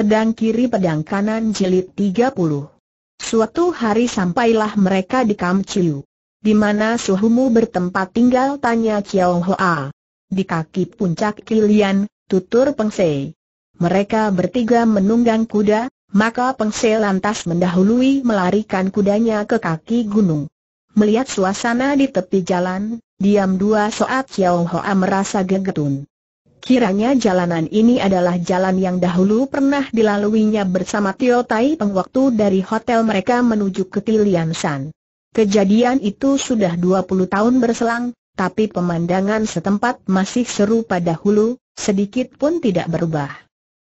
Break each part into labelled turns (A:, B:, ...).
A: pedang kiri pedang kanan jilid 30. Suatu hari sampailah mereka di Kamciu. Di mana suhumu bertempat tinggal tanya Chiao Hoa. Di kaki puncak Kilian, tutur Pengse. Mereka bertiga menunggang kuda, maka Pengse lantas mendahului melarikan kudanya ke kaki gunung. Melihat suasana di tepi jalan, diam dua saat Chiao Hoa merasa gegetun. Kiranya jalanan ini adalah jalan yang dahulu pernah dilaluinya bersama Tio Tai Peng waktu dari hotel mereka menuju ke Tilian San. Kejadian itu sudah 20 tahun berselang, tapi pemandangan setempat masih seru pada dahulu, sedikit pun tidak berubah.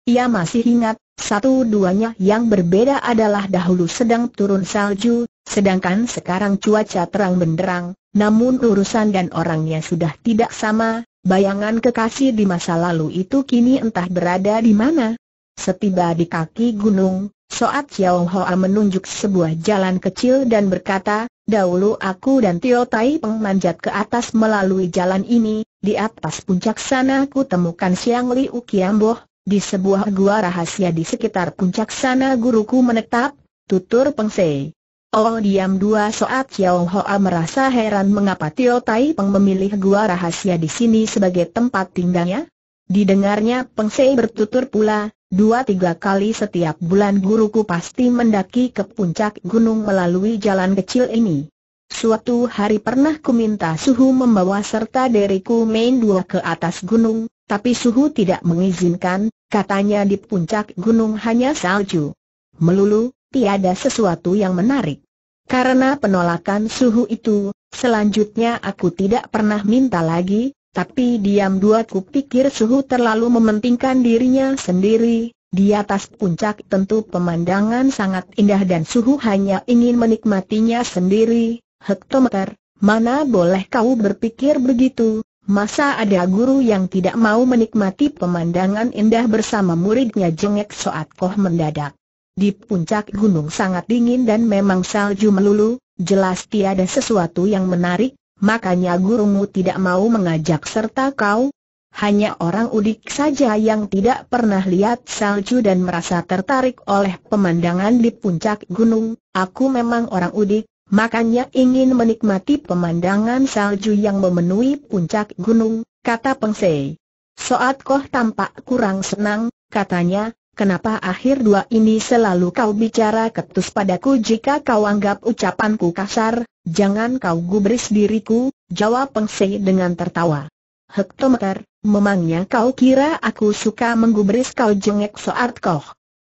A: Ia masih ingat, satu-duanya yang berbeda adalah dahulu sedang turun salju, sedangkan sekarang cuaca terang benderang, namun urusan dan orangnya sudah tidak sama, Bayangan kekasih di masa lalu itu kini entah berada di mana. Setiba di kaki gunung, Soat Xiao Hoa menunjuk sebuah jalan kecil dan berkata, Dahulu aku dan Tio Tai Peng manjat ke atas melalui jalan ini, di atas puncak sana ku temukan Siang Liu Bo di sebuah gua rahasia di sekitar puncak sana guruku menetap, tutur Peng Sei. Oh diam dua saat Chiao Hoa merasa heran mengapa Tio Tai Peng memilih gua rahasia di sini sebagai tempat tinggalnya. Didengarnya Peng Sei bertutur pula, dua tiga kali setiap bulan guruku pasti mendaki ke puncak gunung melalui jalan kecil ini. Suatu hari pernah ku minta Suhu membawa serta deriku main dua ke atas gunung, tapi Suhu tidak mengizinkan, katanya di puncak gunung hanya salju. Melulu, tiada sesuatu yang menarik. Karena penolakan suhu itu, selanjutnya aku tidak pernah minta lagi, tapi diam dua ku pikir suhu terlalu mementingkan dirinya sendiri, di atas puncak tentu pemandangan sangat indah dan suhu hanya ingin menikmatinya sendiri, hektometer, mana boleh kau berpikir begitu, masa ada guru yang tidak mau menikmati pemandangan indah bersama muridnya jengek soat koh mendadak. Di puncak gunung sangat dingin dan memang salju melulu, jelas tiada sesuatu yang menarik, makanya gurumu tidak mau mengajak serta kau. Hanya orang udik saja yang tidak pernah lihat salju dan merasa tertarik oleh pemandangan di puncak gunung, aku memang orang udik, makanya ingin menikmati pemandangan salju yang memenuhi puncak gunung, kata Pengsei. Soat Koh tampak kurang senang, katanya, Kenapa akhir dua ini selalu kau bicara ketus padaku jika kau anggap ucapanku kasar, jangan kau gubris diriku, jawab Pengsei dengan tertawa. Hektometer, memangnya kau kira aku suka menggubris kau jengek soart koh?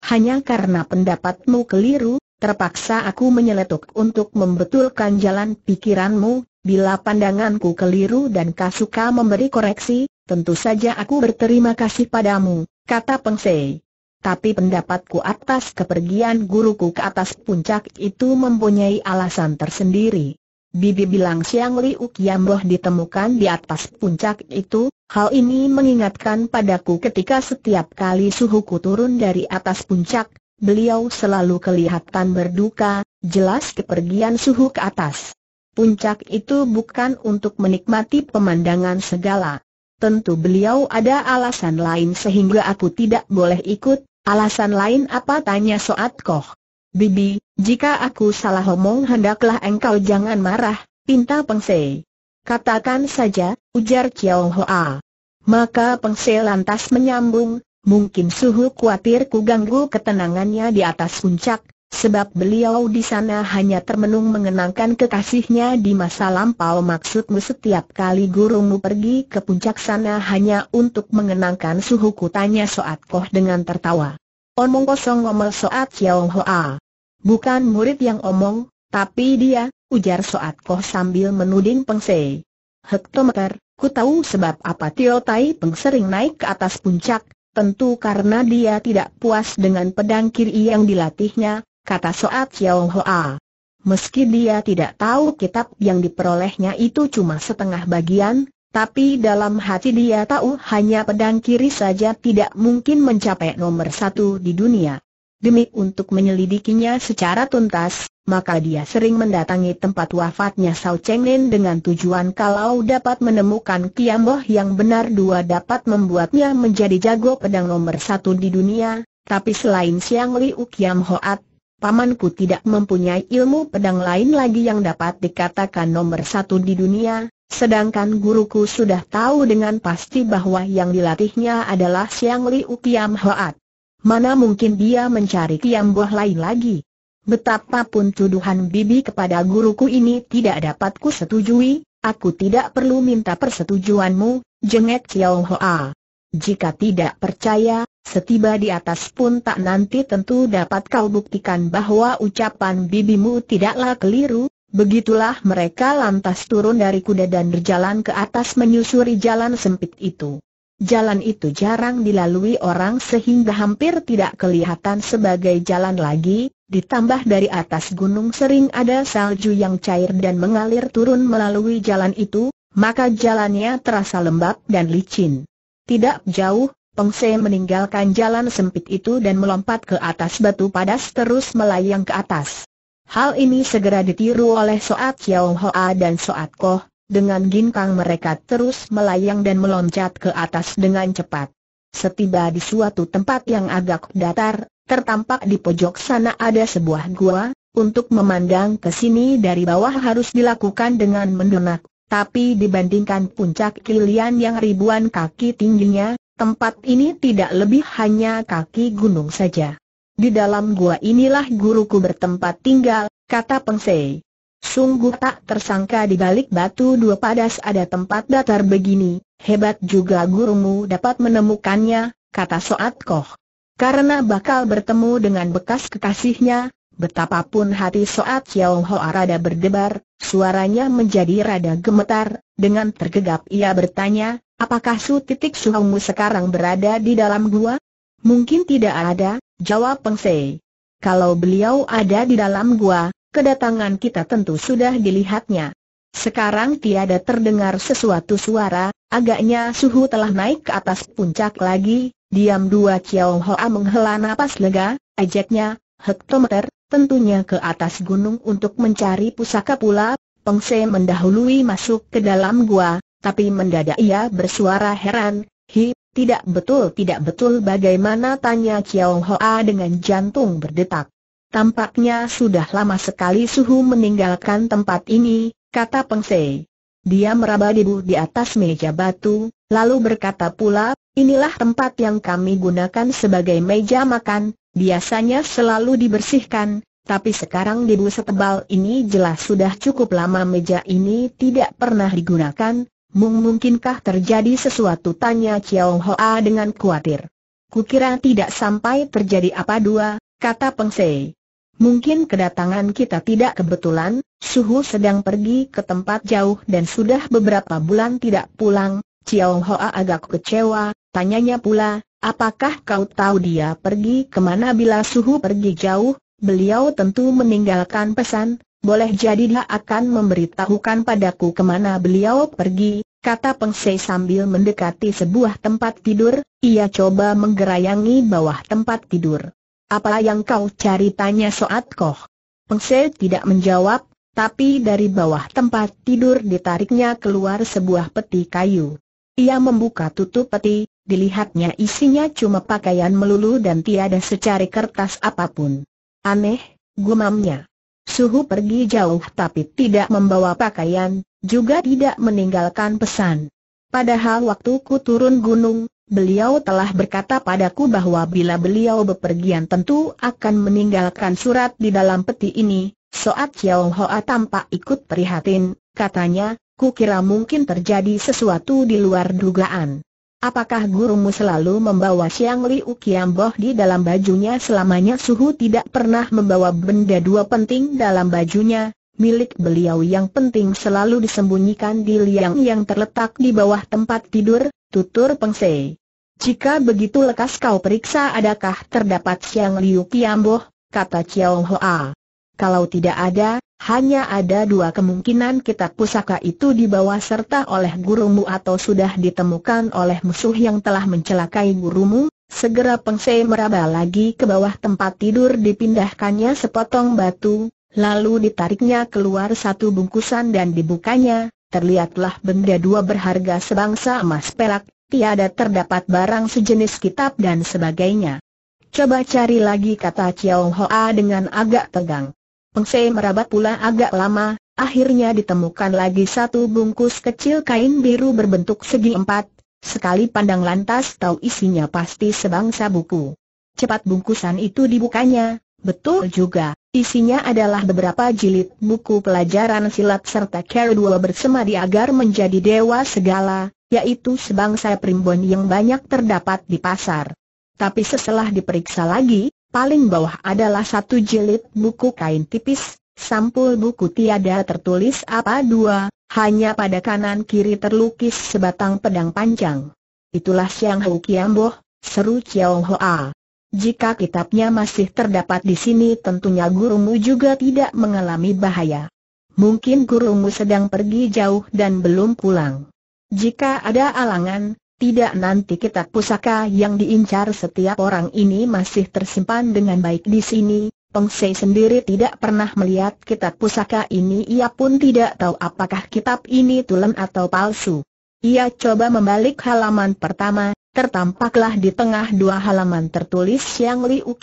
A: Hanya karena pendapatmu keliru, terpaksa aku menyeletuk untuk membetulkan jalan pikiranmu, bila pandanganku keliru dan kau suka memberi koreksi, tentu saja aku berterima kasih padamu, kata Pengsei tapi pendapatku atas kepergian guruku ke atas puncak itu mempunyai alasan tersendiri. Bibi bilang Siang Liu Kiamboh ditemukan di atas puncak itu, hal ini mengingatkan padaku ketika setiap kali suhuku turun dari atas puncak, beliau selalu kelihatan berduka, jelas kepergian suhu ke atas. Puncak itu bukan untuk menikmati pemandangan segala. Tentu beliau ada alasan lain sehingga aku tidak boleh ikut, Alasan lain apa tanya Soat Koh? Bibi, jika aku salah omong hendaklah engkau jangan marah, pinta Pengse. Katakan saja, ujar Kiao Hoa. Maka Pengse lantas menyambung, mungkin suhu khawatir ku ganggu ketenangannya di atas puncak, Sebab beliau di sana hanya termenung mengenangkan kekasihnya di masa lampau maksudmu setiap kali gurumu pergi ke puncak sana hanya untuk mengenangkan suhu kutanya, Soat Koh dengan tertawa. Omong kosong ngomel Soat yong Hoa. Bukan murid yang omong, tapi dia, ujar Soat Koh sambil menuding Pengse. Hektometer, ku tahu sebab apa Tio Tai Peng sering naik ke atas puncak, tentu karena dia tidak puas dengan pedang kiri yang dilatihnya, kata Soat Xiao Hoa. Meski dia tidak tahu kitab yang diperolehnya itu cuma setengah bagian, tapi dalam hati dia tahu hanya pedang kiri saja tidak mungkin mencapai nomor satu di dunia. Demi untuk menyelidikinya secara tuntas, maka dia sering mendatangi tempat wafatnya Sao Cheng Lin dengan tujuan kalau dapat menemukan Kiamboh yang benar dua dapat membuatnya menjadi jago pedang nomor satu di dunia, tapi selain Siang Liu Kiam Hoat, pamanku tidak mempunyai ilmu pedang lain lagi yang dapat dikatakan nomor satu di dunia, sedangkan guruku sudah tahu dengan pasti bahwa yang dilatihnya adalah Siang Liu Kiam Hoat. Mana mungkin dia mencari Kiam Boh lain lagi? Betapapun tuduhan bibi kepada guruku ini tidak dapat ku setujui, aku tidak perlu minta persetujuanmu, jengek Xiao Hoa. Jika tidak percaya, Setiba di atas pun tak nanti tentu dapat kau buktikan bahwa ucapan bibimu tidaklah keliru, Begitulah mereka lantas turun dari kuda dan berjalan ke atas menyusuri jalan sempit itu. Jalan itu jarang dilalui orang sehingga hampir tidak kelihatan sebagai jalan lagi, ditambah dari atas gunung sering ada salju yang cair dan mengalir turun melalui jalan itu, maka jalannya terasa lembab dan licin. Tidak jauh, Peng Se meninggalkan jalan sempit itu dan melompat ke atas batu padas terus melayang ke atas. Hal ini segera ditiru oleh Soat Chiao Hoa dan Soat Koh, dengan ginkang mereka terus melayang dan meloncat ke atas dengan cepat. Setiba di suatu tempat yang agak datar, tertampak di pojok sana ada sebuah gua, untuk memandang ke sini dari bawah harus dilakukan dengan mendonak, tapi dibandingkan puncak kilian yang ribuan kaki tingginya, Tempat ini tidak lebih hanya kaki gunung saja. Di dalam gua inilah guruku bertempat tinggal, kata Pengsei. Sungguh tak tersangka di balik batu dua padas ada tempat datar begini, hebat juga gurumu dapat menemukannya, kata Soat Koh. Karena bakal bertemu dengan bekas kekasihnya, Betapapun hati Soat Chiao Hoa rada berdebar, suaranya menjadi rada gemetar, dengan tergegap ia bertanya, apakah Su titik Suhongmu sekarang berada di dalam gua? Mungkin tidak ada, jawab Peng Sei. Kalau beliau ada di dalam gua, kedatangan kita tentu sudah dilihatnya. Sekarang tiada terdengar sesuatu suara, agaknya suhu telah naik ke atas puncak lagi, diam dua Chiao Hoa menghela napas lega, ajaknya, hektometer, tentunya ke atas gunung untuk mencari pusaka pula, Peng Se mendahului masuk ke dalam gua, tapi mendadak ia bersuara heran, Hi, tidak betul tidak betul bagaimana tanya Kiao Hoa dengan jantung berdetak. Tampaknya sudah lama sekali Suhu meninggalkan tempat ini, kata Peng Se. Dia meraba debu di atas meja batu, lalu berkata pula, inilah tempat yang kami gunakan sebagai meja makan, biasanya selalu dibersihkan, tapi sekarang debu setebal ini jelas sudah cukup lama meja ini tidak pernah digunakan, Mung mungkinkah terjadi sesuatu tanya Chiao Hoa dengan khawatir. Kukira tidak sampai terjadi apa dua, kata Peng Sei. Mungkin kedatangan kita tidak kebetulan, Suhu sedang pergi ke tempat jauh dan sudah beberapa bulan tidak pulang, Chiao Hoa agak kecewa, Tanyanya pula, apakah kau tahu dia pergi kemana bila suhu pergi jauh, beliau tentu meninggalkan pesan, boleh jadi dia akan memberitahukan padaku kemana beliau pergi, kata Pengsei sambil mendekati sebuah tempat tidur, ia coba menggerayangi bawah tempat tidur. Apa yang kau cari tanya Soat Koh? Pengsei tidak menjawab, tapi dari bawah tempat tidur ditariknya keluar sebuah peti kayu. Ia membuka tutup peti, dilihatnya isinya cuma pakaian melulu dan tiada secari kertas apapun. Aneh, gumamnya. Suhu pergi jauh tapi tidak membawa pakaian, juga tidak meninggalkan pesan. Padahal waktu ku turun gunung, beliau telah berkata padaku bahwa bila beliau bepergian tentu akan meninggalkan surat di dalam peti ini, Soat Chiao Hoa tampak ikut prihatin, katanya, Ku kira mungkin terjadi sesuatu di luar dugaan. Apakah gurumu selalu membawa Xiang Liu Kiamboh di dalam bajunya selamanya suhu tidak pernah membawa benda dua penting dalam bajunya, milik beliau yang penting selalu disembunyikan di liang yang terletak di bawah tempat tidur, tutur Pengse. Jika begitu lekas kau periksa adakah terdapat Xiang Liu Kiamboh, kata Chiao Hoa. Kalau tidak ada, hanya ada dua kemungkinan kitab pusaka itu dibawa serta oleh gurumu atau sudah ditemukan oleh musuh yang telah mencelakai gurumu, segera Pengse meraba lagi ke bawah tempat tidur dipindahkannya sepotong batu, lalu ditariknya keluar satu bungkusan dan dibukanya, terlihatlah benda dua berharga sebangsa emas pelak, tiada terdapat barang sejenis kitab dan sebagainya. Coba cari lagi kata Chiao Hoa dengan agak tegang. Peng Fei merabat pula agak lama, akhirnya ditemukan lagi satu bungkus kecil kain biru berbentuk segi empat, sekali pandang lantas tahu isinya pasti sebangsa buku. Cepat bungkusan itu dibukanya, betul juga, isinya adalah beberapa jilid buku pelajaran silat serta care dua bersemadi agar menjadi dewa segala, yaitu sebangsa primbon yang banyak terdapat di pasar. Tapi setelah diperiksa lagi, paling bawah adalah satu jilid buku kain tipis, sampul buku tiada tertulis apa dua, hanya pada kanan kiri terlukis sebatang pedang panjang. Itulah Siang Hou Kiamboh, seru Chiao Hoa. Jika kitabnya masih terdapat di sini tentunya gurumu juga tidak mengalami bahaya. Mungkin gurumu sedang pergi jauh dan belum pulang. Jika ada alangan, tidak nanti kitab pusaka yang diincar setiap orang ini masih tersimpan dengan baik di sini, Peng Sei sendiri tidak pernah melihat kitab pusaka ini ia pun tidak tahu apakah kitab ini tulen atau palsu. Ia coba membalik halaman pertama, tertampaklah di tengah dua halaman tertulis Yang Liu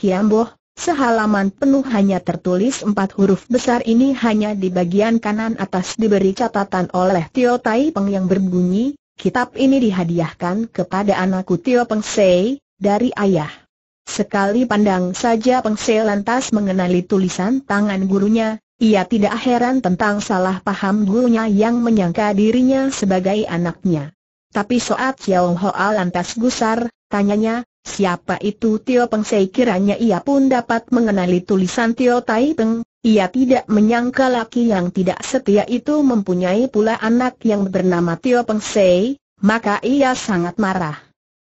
A: sehalaman penuh hanya tertulis empat huruf besar ini hanya di bagian kanan atas diberi catatan oleh Tio Tai Peng yang berbunyi, Kitab ini dihadiahkan kepada anakku Tio Peng Sei dari ayah. Sekali pandang saja Peng Sei lantas mengenali tulisan tangan gurunya, ia tidak heran tentang salah paham gurunya yang menyangka dirinya sebagai anaknya. Tapi soat Xiao Hoa lantas gusar, tanyanya, siapa itu Tio Peng Sei kiranya ia pun dapat mengenali tulisan Tio Tai Peng, ia tidak menyangka laki yang tidak setia itu mempunyai pula anak yang bernama Tio Peng Sei, maka ia sangat marah.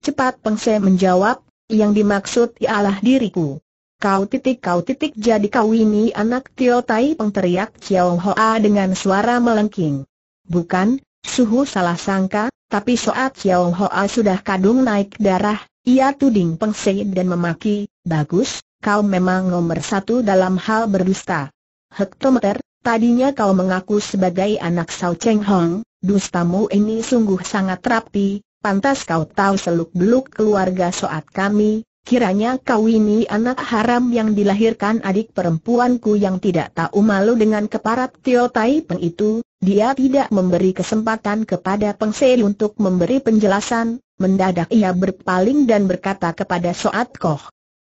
A: Cepat Peng Sei menjawab, yang dimaksud ialah diriku. Kau titik kau titik jadi kau ini anak Tio Tai Peng teriak Chiao Hoa dengan suara melengking. Bukan, suhu salah sangka, tapi saat Chiao Hoa sudah kadung naik darah, ia tuding Peng Sei dan memaki, bagus, kau memang nomor satu dalam hal berdusta. Hektometer, tadinya kau mengaku sebagai anak Sao Cheng Hong, dustamu ini sungguh sangat rapi, pantas kau tahu seluk-beluk keluarga soat kami, kiranya kau ini anak haram yang dilahirkan adik perempuanku yang tidak tahu malu dengan keparat Tio Tai Peng itu, dia tidak memberi kesempatan kepada Peng Se untuk memberi penjelasan, mendadak ia berpaling dan berkata kepada Soat Koh.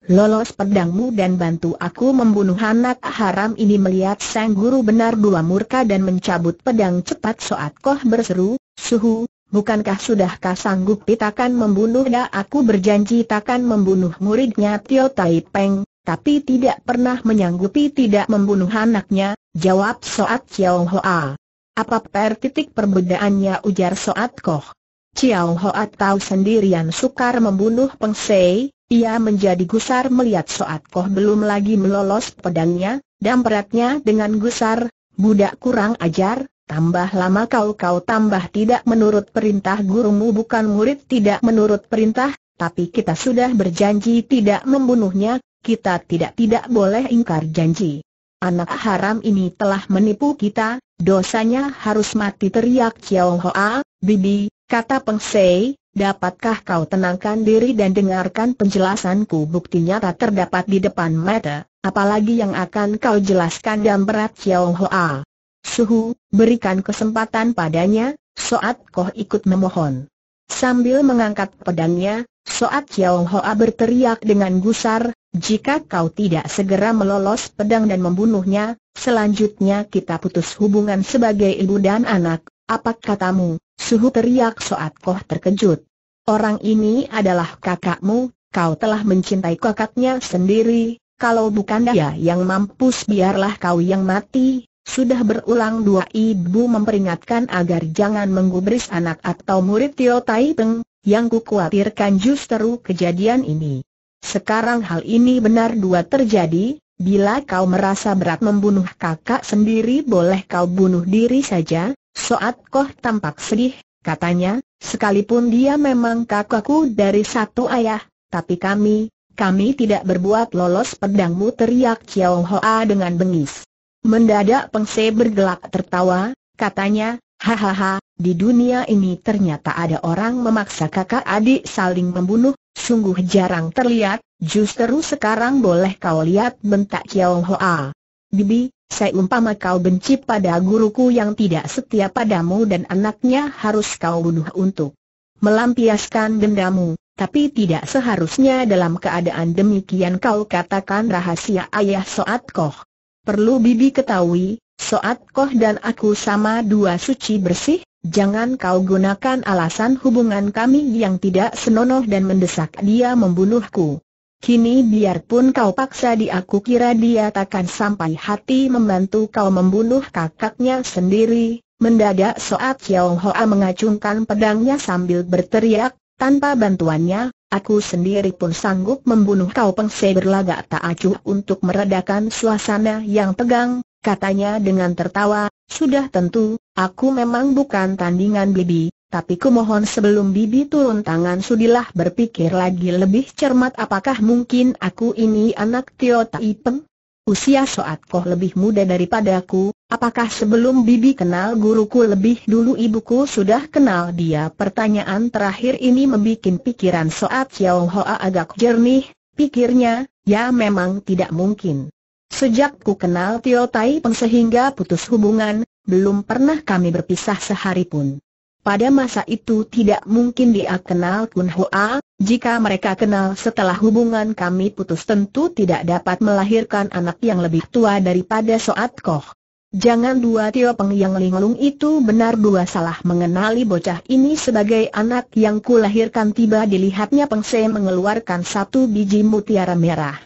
A: Lolos pedangmu dan bantu aku membunuh anak haram ini melihat sang guru benar dua murka dan mencabut pedang cepat Soat Koh berseru, Suhu, bukankah sudahkah sanggup pitakan membunuh dah ya? aku berjanji takkan membunuh muridnya Tio Tai Peng, tapi tidak pernah menyanggupi tidak membunuh anaknya, jawab Soat Chiao Hoa. Apa per titik perbedaannya ujar Soat Koh? Chiao Hoa tahu sendirian sukar membunuh Peng Sei, ia menjadi gusar melihat Soat Koh belum lagi melolos pedangnya, dan peratnya dengan gusar, budak kurang ajar, tambah lama kau-kau tambah tidak menurut perintah gurumu bukan murid tidak menurut perintah, tapi kita sudah berjanji tidak membunuhnya, kita tidak-tidak boleh ingkar janji. Anak haram ini telah menipu kita, dosanya harus mati teriak Chiao Hoa, Bibi, kata Peng Sei, Dapatkah kau tenangkan diri dan dengarkan penjelasanku bukti nyata terdapat di depan mata, apalagi yang akan kau jelaskan dan berat Xiao Hoa. Suhu, berikan kesempatan padanya, Soat Koh ikut memohon. Sambil mengangkat pedangnya, Soat Xiao Hoa berteriak dengan gusar, jika kau tidak segera melolos pedang dan membunuhnya, selanjutnya kita putus hubungan sebagai ibu dan anak, apa katamu? Suhu teriak Soat Koh terkejut. Orang ini adalah kakakmu, kau telah mencintai kakaknya sendiri, kalau bukan dia yang mampus biarlah kau yang mati. Sudah berulang dua ibu memperingatkan agar jangan menggubris anak atau murid Tio Tai Teng, yang kukhawatirkan justru kejadian ini. Sekarang hal ini benar dua terjadi, bila kau merasa berat membunuh kakak sendiri boleh kau bunuh diri saja, Soat Koh tampak sedih, katanya, sekalipun dia memang kakakku dari satu ayah, tapi kami, kami tidak berbuat lolos pedangmu teriak Chiao Hoa dengan bengis. Mendadak Pengse bergelak tertawa, katanya, hahaha, di dunia ini ternyata ada orang memaksa kakak adik saling membunuh, sungguh jarang terlihat, justru sekarang boleh kau lihat bentak Chiao Hoa. Bibi, Seumpama kau benci pada guruku yang tidak setia padamu dan anaknya harus kau bunuh untuk melampiaskan dendamu, tapi tidak seharusnya dalam keadaan demikian kau katakan rahasia ayah Soat Koh. Perlu bibi ketahui, Soat Koh dan aku sama dua suci bersih, jangan kau gunakan alasan hubungan kami yang tidak senonoh dan mendesak dia membunuhku. Kini biarpun kau paksa dia aku kira dia takkan sampai hati membantu kau membunuh kakaknya sendiri. Mendadak Soat Xiao Hoa mengacungkan pedangnya sambil berteriak, tanpa bantuannya, aku sendiri pun sanggup membunuh kau pengse berlagak tak acuh untuk meredakan suasana yang tegang, katanya dengan tertawa, sudah tentu, aku memang bukan tandingan bibi, tapi kumohon sebelum bibi turun tangan sudilah berpikir lagi lebih cermat apakah mungkin aku ini anak Tio Tai Peng? Usia Soat Koh lebih muda daripadaku, apakah sebelum bibi kenal guruku lebih dulu ibuku sudah kenal dia? Pertanyaan terakhir ini membuat pikiran Soat Xiao Hoa agak jernih, pikirnya, ya memang tidak mungkin. Sejak ku kenal Tio Tai Peng sehingga putus hubungan, belum pernah kami berpisah sehari pun. Pada masa itu tidak mungkin dia kenal Kun Hoa, jika mereka kenal setelah hubungan kami putus tentu tidak dapat melahirkan anak yang lebih tua daripada Soat Koh. Jangan dua Tio Peng yang linglung itu benar dua salah mengenali bocah ini sebagai anak yang kulahirkan tiba dilihatnya Peng Se mengeluarkan satu biji mutiara merah.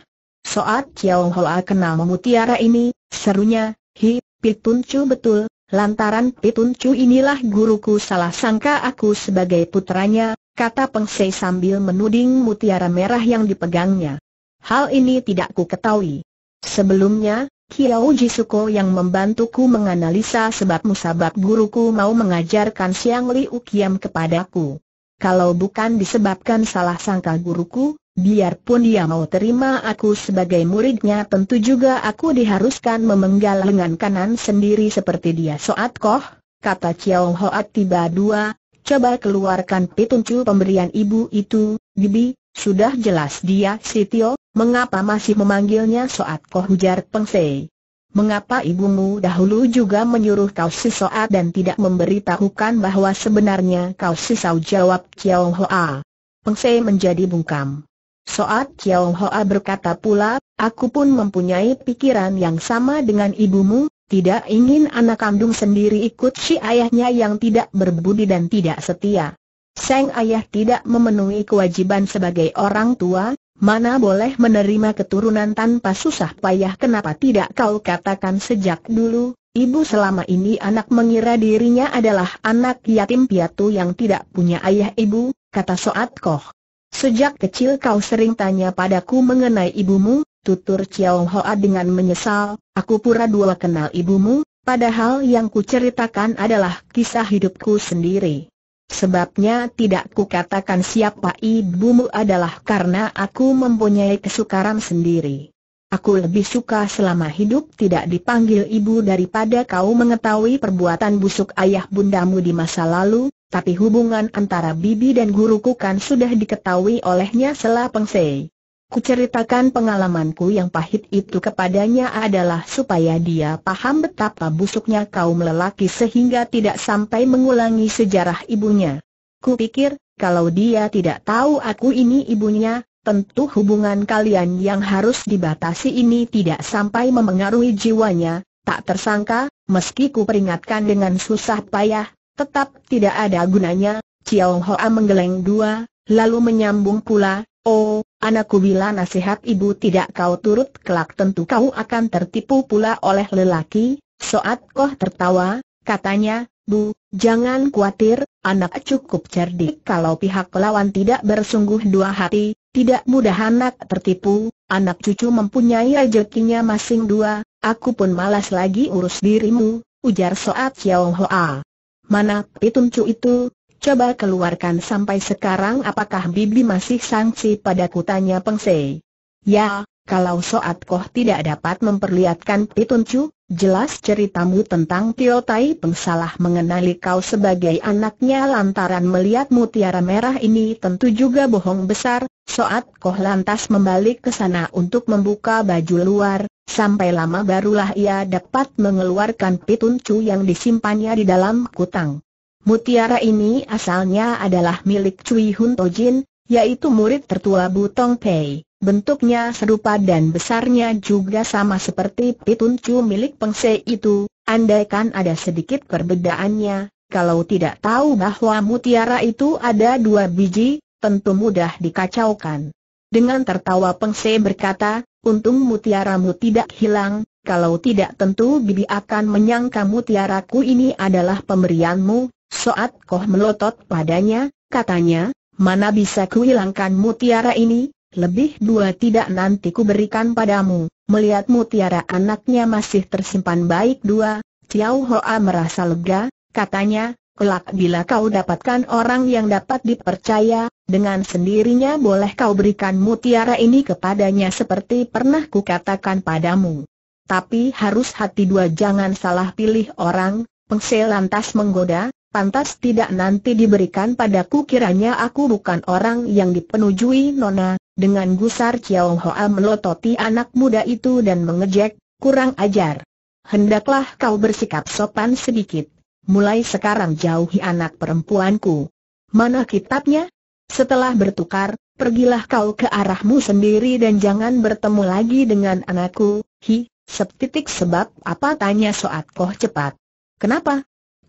A: Soat Chiao Hoa kenal mutiara ini, serunya, hi, Pitun Chu betul, Lantaran Pitun Chu inilah guruku salah sangka aku sebagai putranya, kata Peng Sei sambil menuding mutiara merah yang dipegangnya. Hal ini tidak ku ketahui. Sebelumnya, Kiao Jisuko yang membantuku menganalisa sebab musabab guruku mau mengajarkan Siang Li Ukiam kepadaku. Kalau bukan disebabkan salah sangka guruku, Biarpun dia mau terima aku sebagai muridnya tentu juga aku diharuskan memenggal lengan kanan sendiri seperti dia Soat Koh, kata Chiao Hoat tiba dua, coba keluarkan pituncu pemberian ibu itu, Gibi, sudah jelas dia Sitio, mengapa masih memanggilnya Soat Koh hujar Peng Sei. Mengapa ibumu dahulu juga menyuruh kau si Soat dan tidak memberitahukan bahwa sebenarnya kau si Sao jawab Chiao Hoat. Peng Sei menjadi bungkam. Soat Chiao Hoa berkata pula, aku pun mempunyai pikiran yang sama dengan ibumu, tidak ingin anak kandung sendiri ikut si ayahnya yang tidak berbudi dan tidak setia. Seng ayah tidak memenuhi kewajiban sebagai orang tua, mana boleh menerima keturunan tanpa susah payah kenapa tidak kau katakan sejak dulu, ibu selama ini anak mengira dirinya adalah anak yatim piatu yang tidak punya ayah ibu, kata Soat Koh. Sejak kecil kau sering tanya padaku mengenai ibumu, tutur Chiao Hoa dengan menyesal, aku pura dua kenal ibumu, padahal yang kuceritakan adalah kisah hidupku sendiri. Sebabnya tidak kukatakan siapa ibumu adalah karena aku mempunyai kesukaran sendiri. Aku lebih suka selama hidup tidak dipanggil ibu daripada kau mengetahui perbuatan busuk ayah bundamu di masa lalu, tapi hubungan antara bibi dan guruku kan sudah diketahui olehnya selah pengsei. Kuceritakan pengalamanku yang pahit itu kepadanya adalah supaya dia paham betapa busuknya kaum lelaki sehingga tidak sampai mengulangi sejarah ibunya. Kupikir, kalau dia tidak tahu aku ini ibunya, tentu hubungan kalian yang harus dibatasi ini tidak sampai memengaruhi jiwanya, tak tersangka, meski ku peringatkan dengan susah payah, tetap tidak ada gunanya, Chiao Hoa menggeleng dua, lalu menyambung pula, oh, anakku bila nasihat ibu tidak kau turut kelak tentu kau akan tertipu pula oleh lelaki, soat koh tertawa, katanya, bu, jangan khawatir, anak cukup cerdik kalau pihak lawan tidak bersungguh dua hati, tidak mudah anak tertipu, anak cucu mempunyai rezekinya masing dua, aku pun malas lagi urus dirimu, ujar Soat Xiao Hoa. Mana pituncu itu, coba keluarkan sampai sekarang apakah bibi masih sangsi padaku tanya Sei? Ya, kalau Soat Koh tidak dapat memperlihatkan Pituncu, jelas ceritamu tentang Tio Tai Peng salah mengenali kau sebagai anaknya lantaran melihat mutiara merah ini tentu juga bohong besar, Soat Koh lantas membalik ke sana untuk membuka baju luar, sampai lama barulah ia dapat mengeluarkan Pituncu yang disimpannya di dalam kutang. Mutiara ini asalnya adalah milik Cui Hun Tojin, yaitu murid tertua Butong Pei. Bentuknya serupa dan besarnya juga sama seperti pitun cu milik pengse itu, andaikan ada sedikit perbedaannya, kalau tidak tahu bahwa mutiara itu ada dua biji, tentu mudah dikacaukan. Dengan tertawa pengse berkata, untung mutiaramu tidak hilang, kalau tidak tentu bibi akan menyangka mutiaraku ini adalah pemberianmu, soat koh melotot padanya, katanya, mana bisa kuhilangkan mutiara ini? lebih dua tidak nanti ku berikan padamu, melihat mutiara anaknya masih tersimpan baik dua, Ciao Hoa merasa lega, katanya, kelak bila kau dapatkan orang yang dapat dipercaya, dengan sendirinya boleh kau berikan mutiara ini kepadanya seperti pernah ku katakan padamu. Tapi harus hati dua jangan salah pilih orang, pengse lantas menggoda, Pantas tidak nanti diberikan padaku kiranya aku bukan orang yang dipenujui Nona, dengan gusar Chiao Hoa melototi anak muda itu dan mengejek, kurang ajar. Hendaklah kau bersikap sopan sedikit. Mulai sekarang jauhi anak perempuanku. Mana kitabnya? Setelah bertukar, pergilah kau ke arahmu sendiri dan jangan bertemu lagi dengan anakku, hi, setitik sebab apa tanya Soat Koh cepat. Kenapa?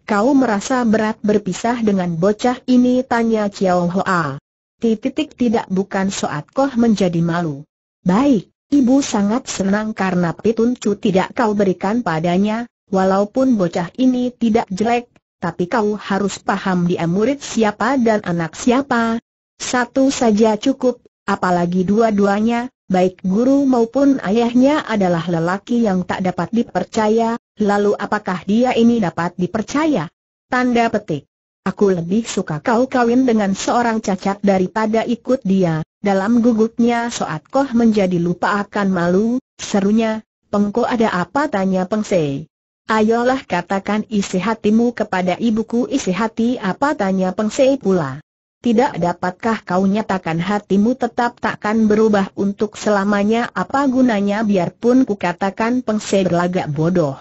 A: Kau merasa berat berpisah dengan bocah ini tanya Chiao Hoa. Titik tidak bukan soat koh menjadi malu. Baik, ibu sangat senang karena pituncu tidak kau berikan padanya, walaupun bocah ini tidak jelek, tapi kau harus paham dia murid siapa dan anak siapa. Satu saja cukup, apalagi dua-duanya, baik guru maupun ayahnya adalah lelaki yang tak dapat dipercaya, lalu apakah dia ini dapat dipercaya? Tanda petik. Aku lebih suka kau kawin dengan seorang cacat daripada ikut dia. Dalam gugupnya Soat Koh menjadi lupa akan malu, serunya, Pengko ada apa tanya Pengse. Ayolah katakan isi hatimu kepada ibuku isi hati apa tanya Pengse pula. Tidak dapatkah kau nyatakan hatimu tetap takkan berubah untuk selamanya apa gunanya biarpun kukatakan Pengse berlagak bodoh.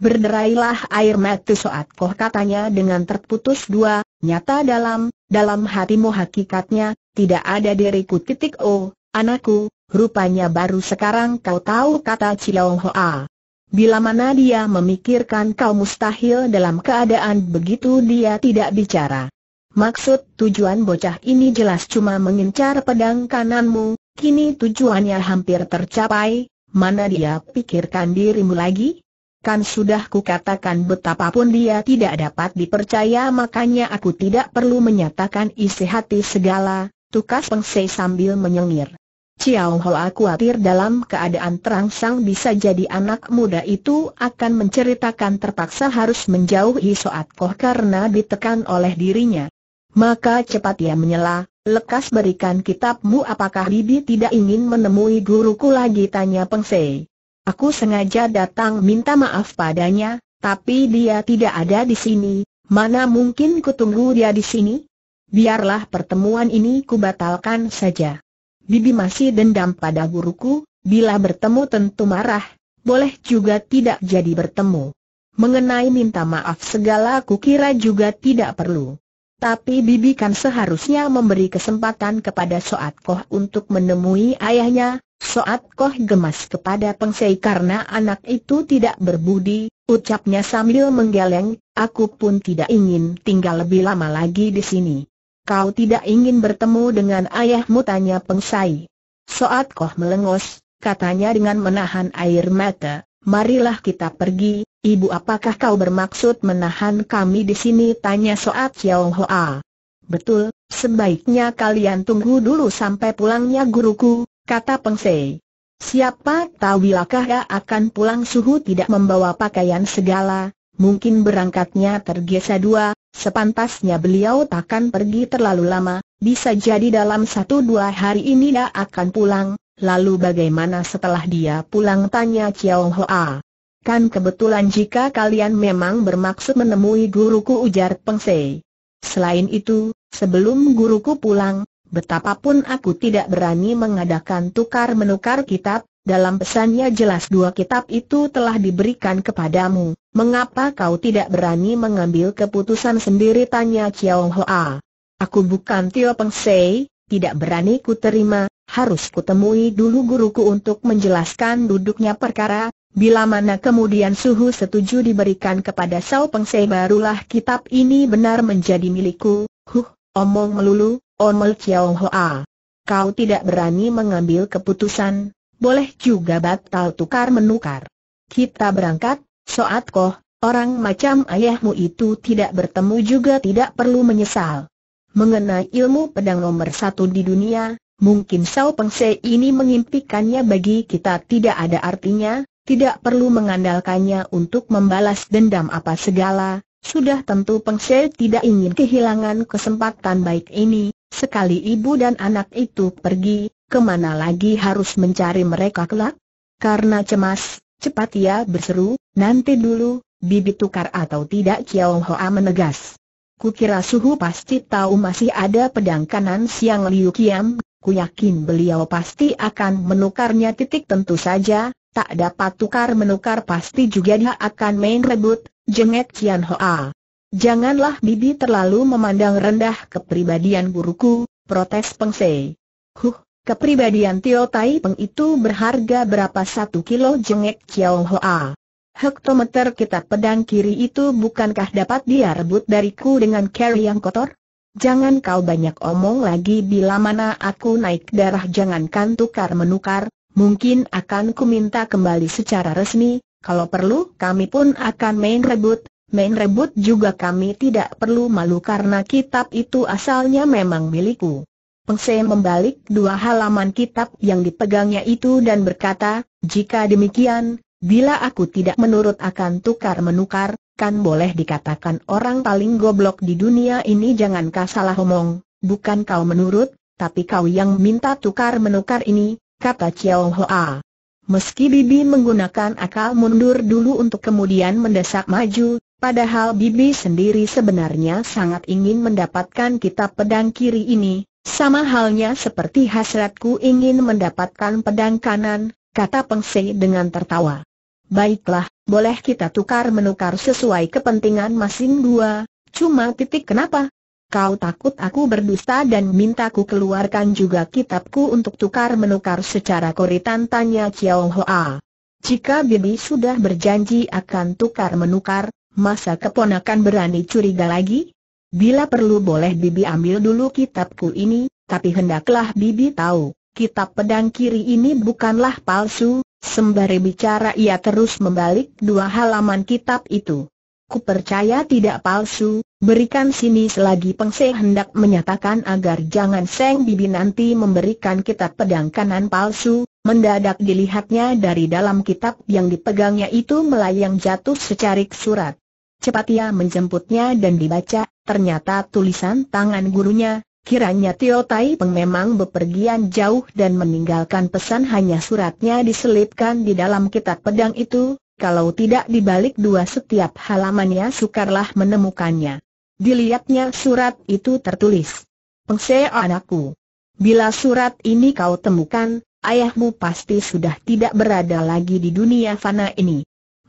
A: Berderailah air mata soat koh katanya dengan terputus dua, nyata dalam, dalam hatimu hakikatnya, tidak ada diriku titik o, anakku, rupanya baru sekarang kau tahu kata Cilau Hoa. Bila mana dia memikirkan kau mustahil dalam keadaan begitu dia tidak bicara. Maksud tujuan bocah ini jelas cuma mengincar pedang kananmu, kini tujuannya hampir tercapai, mana dia pikirkan dirimu lagi? Kan sudah kukatakan betapapun dia tidak dapat dipercaya makanya aku tidak perlu menyatakan isi hati segala, tukas Pengsei sambil menyengir. Ciao aku khawatir dalam keadaan terangsang bisa jadi anak muda itu akan menceritakan terpaksa harus menjauhi Soat Koh karena ditekan oleh dirinya. Maka cepat ia menyela, lekas berikan kitabmu apakah Bibi tidak ingin menemui guruku lagi tanya Peng Sei. Aku sengaja datang minta maaf padanya, tapi dia tidak ada di sini, mana mungkin kutunggu dia di sini? Biarlah pertemuan ini kubatalkan saja. Bibi masih dendam pada guruku, bila bertemu tentu marah, boleh juga tidak jadi bertemu. Mengenai minta maaf segala kukira juga tidak perlu. Tapi Bibi kan seharusnya memberi kesempatan kepada Soat Koh untuk menemui ayahnya, Soat Koh gemas kepada Pengsei karena anak itu tidak berbudi, ucapnya sambil menggeleng, aku pun tidak ingin tinggal lebih lama lagi di sini. Kau tidak ingin bertemu dengan ayahmu tanya Pengsei. Soat Koh melengos, katanya dengan menahan air mata, marilah kita pergi, ibu apakah kau bermaksud menahan kami di sini tanya Soat Xiao Hoa. Betul, sebaiknya kalian tunggu dulu sampai pulangnya guruku, kata Peng Sei, Siapa tahu wilakah ia akan pulang suhu tidak membawa pakaian segala, mungkin berangkatnya tergesa dua, sepantasnya beliau takkan pergi terlalu lama, bisa jadi dalam satu dua hari ini ia akan pulang, lalu bagaimana setelah dia pulang tanya Chiao Hoa. Kan kebetulan jika kalian memang bermaksud menemui guruku ujar Peng Sei. Selain itu, sebelum guruku pulang, Betapapun aku tidak berani mengadakan tukar-menukar kitab, dalam pesannya jelas dua kitab itu telah diberikan kepadamu. Mengapa kau tidak berani mengambil keputusan sendiri? Tanya Chiao Hoa. Aku bukan Tio Peng Sei, tidak berani ku terima, harus ku temui dulu guruku untuk menjelaskan duduknya perkara, bila mana kemudian suhu setuju diberikan kepada Sao Peng Sei barulah kitab ini benar menjadi milikku, huh, omong melulu, Onel Chiao Hoa. Kau tidak berani mengambil keputusan, boleh juga batal tukar-menukar. Kita berangkat, Soat Koh, orang macam ayahmu itu tidak bertemu juga tidak perlu menyesal. Mengenai ilmu pedang nomor satu di dunia, mungkin Sao Pengse ini mengimpikannya bagi kita tidak ada artinya, tidak perlu mengandalkannya untuk membalas dendam apa segala, sudah tentu Pengse tidak ingin kehilangan kesempatan baik ini, Sekali ibu dan anak itu pergi, kemana lagi harus mencari mereka kelak? Karena cemas, cepat ia berseru, nanti dulu, bibit tukar atau tidak Kiao Hoa menegas. Kukira suhu pasti tahu masih ada pedang kanan siang Liu Kiam, ku yakin beliau pasti akan menukarnya titik tentu saja, tak dapat tukar menukar pasti juga dia akan main rebut, jengek Kian Hoa. Janganlah Bibi terlalu memandang rendah kepribadian guruku, protes Peng Sei. Huh, kepribadian Tio Tai Peng itu berharga berapa satu kilo jengek Chiao Hoa. Hektometer kita pedang kiri itu bukankah dapat dia rebut dariku dengan carry yang kotor? Jangan kau banyak omong lagi bila mana aku naik darah jangankan tukar menukar, mungkin akan ku minta kembali secara resmi, kalau perlu kami pun akan main rebut, Main rebut juga kami tidak perlu malu karena kitab itu asalnya memang milikku. Pengse membalik dua halaman kitab yang dipegangnya itu dan berkata, jika demikian, bila aku tidak menurut akan tukar-menukar, kan boleh dikatakan orang paling goblok di dunia ini kau salah omong, bukan kau menurut, tapi kau yang minta tukar-menukar ini, kata Chiao Hoa. Meski Bibi menggunakan akal mundur dulu untuk kemudian mendesak maju, Padahal Bibi sendiri sebenarnya sangat ingin mendapatkan kitab pedang kiri ini, sama halnya seperti hasratku ingin mendapatkan pedang kanan, kata Sei dengan tertawa. Baiklah, boleh kita tukar-menukar sesuai kepentingan masing dua, cuma titik kenapa? Kau takut aku berdusta dan minta mintaku keluarkan juga kitabku untuk tukar-menukar secara koritan tanya Kiao Hoa. Jika Bibi sudah berjanji akan tukar-menukar, Masa keponakan berani curiga lagi? Bila perlu boleh Bibi ambil dulu kitabku ini, tapi hendaklah Bibi tahu, kitab pedang kiri ini bukanlah palsu, sembari bicara ia terus membalik dua halaman kitab itu. Ku percaya tidak palsu, berikan sini selagi pengse hendak menyatakan agar jangan Seng Bibi nanti memberikan kitab pedang kanan palsu, mendadak dilihatnya dari dalam kitab yang dipegangnya itu melayang jatuh secarik surat. Cepat ia menjemputnya dan dibaca, ternyata tulisan tangan gurunya, kiranya Tio Tai Peng memang bepergian jauh dan meninggalkan pesan hanya suratnya diselipkan di dalam kitab pedang itu, kalau tidak dibalik dua setiap halamannya sukarlah menemukannya. Dilihatnya surat itu tertulis. Pengse anakku. Bila surat ini kau temukan, ayahmu pasti sudah tidak berada lagi di dunia fana ini.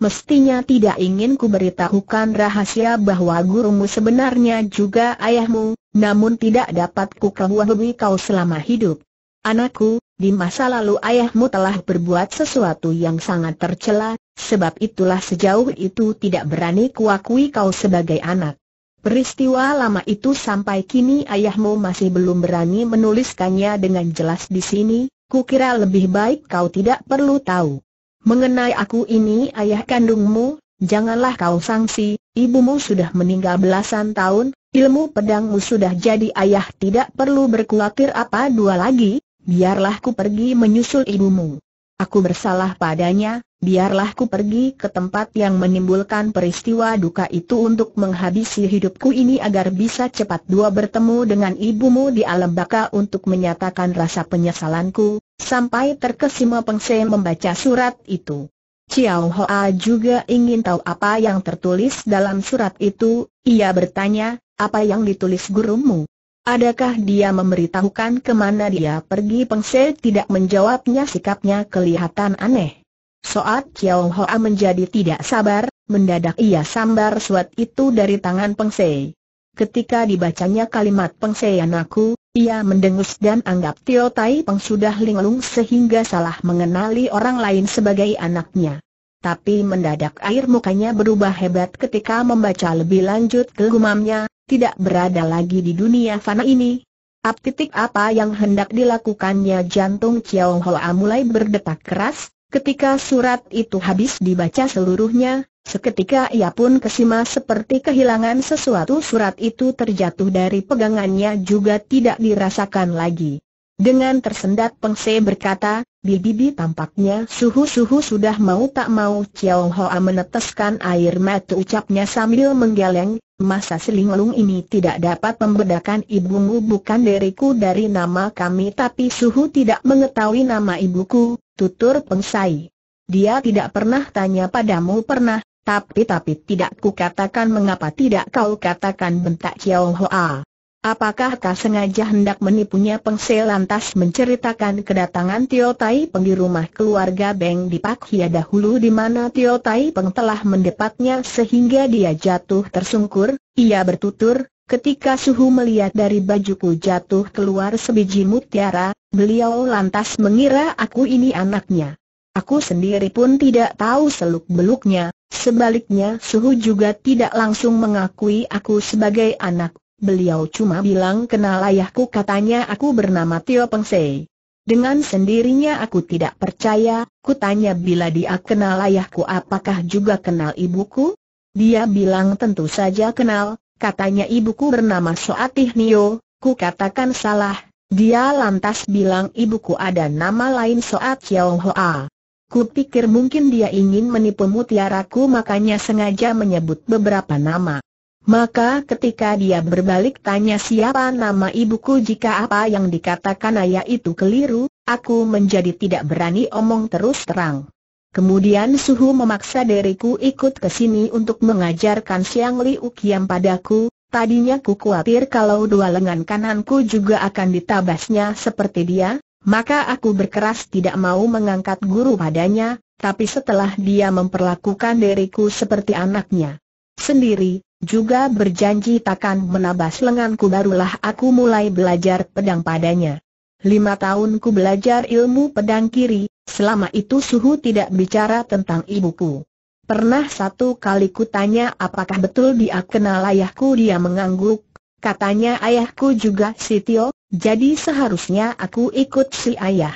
A: Mestinya tidak ingin ku beritahukan rahasia bahwa gurumu sebenarnya juga ayahmu, namun tidak dapat ku kewahului kau selama hidup. Anakku, di masa lalu ayahmu telah berbuat sesuatu yang sangat tercela, sebab itulah sejauh itu tidak berani kuakui kau sebagai anak. Peristiwa lama itu sampai kini ayahmu masih belum berani menuliskannya dengan jelas di sini, kukira lebih baik kau tidak perlu tahu. Mengenai aku ini ayah kandungmu, janganlah kau sangsi, ibumu sudah meninggal belasan tahun, ilmu pedangmu sudah jadi ayah tidak perlu berkhawatir apa dua lagi, biarlah ku pergi menyusul ibumu. Aku bersalah padanya, biarlah ku pergi ke tempat yang menimbulkan peristiwa duka itu untuk menghabisi hidupku ini agar bisa cepat dua bertemu dengan ibumu di alam baka untuk menyatakan rasa penyesalanku, sampai terkesima Pengse membaca surat itu. Chiao Hoa juga ingin tahu apa yang tertulis dalam surat itu, ia bertanya, apa yang ditulis gurumu? Adakah dia memberitahukan kemana dia pergi Pengse tidak menjawabnya sikapnya kelihatan aneh. Soat Chiao Hoa menjadi tidak sabar, mendadak ia sambar surat itu dari tangan Pengse. Ketika dibacanya kalimat Pengse anakku, ia mendengus dan anggap Tio Tai Peng sudah linglung sehingga salah mengenali orang lain sebagai anaknya. Tapi mendadak air mukanya berubah hebat ketika membaca lebih lanjut kegumamnya, tidak berada lagi di dunia fana ini. Ap titik apa yang hendak dilakukannya jantung Chiao Hoa mulai berdetak keras, ketika surat itu habis dibaca seluruhnya, Seketika ia pun kesima seperti kehilangan sesuatu surat itu terjatuh dari pegangannya juga tidak dirasakan lagi. Dengan tersendat Pengse berkata, Bibi-bibi tampaknya suhu-suhu sudah mau tak mau Chiao Hoa meneteskan air mata ucapnya sambil menggeleng, masa selinglung ini tidak dapat membedakan ibumu bukan diriku dari nama kami tapi suhu tidak mengetahui nama ibuku, tutur Pengsai. Dia tidak pernah tanya padamu pernah, tapi-tapi tidak ku katakan mengapa tidak kau katakan bentak Chiao Hoa. Apakah kau sengaja hendak menipunya Pengsel, lantas menceritakan kedatangan Tio Tai Peng di rumah keluarga Beng di Pak Hia dahulu di mana Tio Tai Peng telah mendepatnya sehingga dia jatuh tersungkur, ia bertutur, ketika Suhu melihat dari bajuku jatuh keluar sebiji mutiara, beliau lantas mengira aku ini anaknya. Aku sendiri pun tidak tahu seluk-beluknya, sebaliknya Suhu juga tidak langsung mengakui aku sebagai anak. Beliau cuma bilang kenal ayahku katanya aku bernama Tio Pengsei. Dengan sendirinya aku tidak percaya, kutanya bila dia kenal ayahku apakah juga kenal ibuku? Dia bilang tentu saja kenal, katanya ibuku bernama Soatih Nio, ku katakan salah, dia lantas bilang ibuku ada nama lain Soat Chiao Hoa. Ku pikir mungkin dia ingin menipu mutiaraku makanya sengaja menyebut beberapa nama. Maka ketika dia berbalik tanya siapa nama ibuku jika apa yang dikatakan ayah itu keliru, aku menjadi tidak berani omong terus terang. Kemudian Suhu memaksa diriku ikut ke sini untuk mengajarkan Siang Liu Kiam padaku, tadinya ku khawatir kalau dua lengan kananku juga akan ditabasnya seperti dia, maka aku berkeras tidak mau mengangkat guru padanya, tapi setelah dia memperlakukan diriku seperti anaknya sendiri, juga berjanji takkan menabas lenganku barulah aku mulai belajar pedang padanya. Lima tahun ku belajar ilmu pedang kiri, selama itu suhu tidak bicara tentang ibuku. Pernah satu kali ku tanya apakah betul dia kenal ayahku dia mengangguk, katanya ayahku juga Sitio, jadi seharusnya aku ikut si ayah.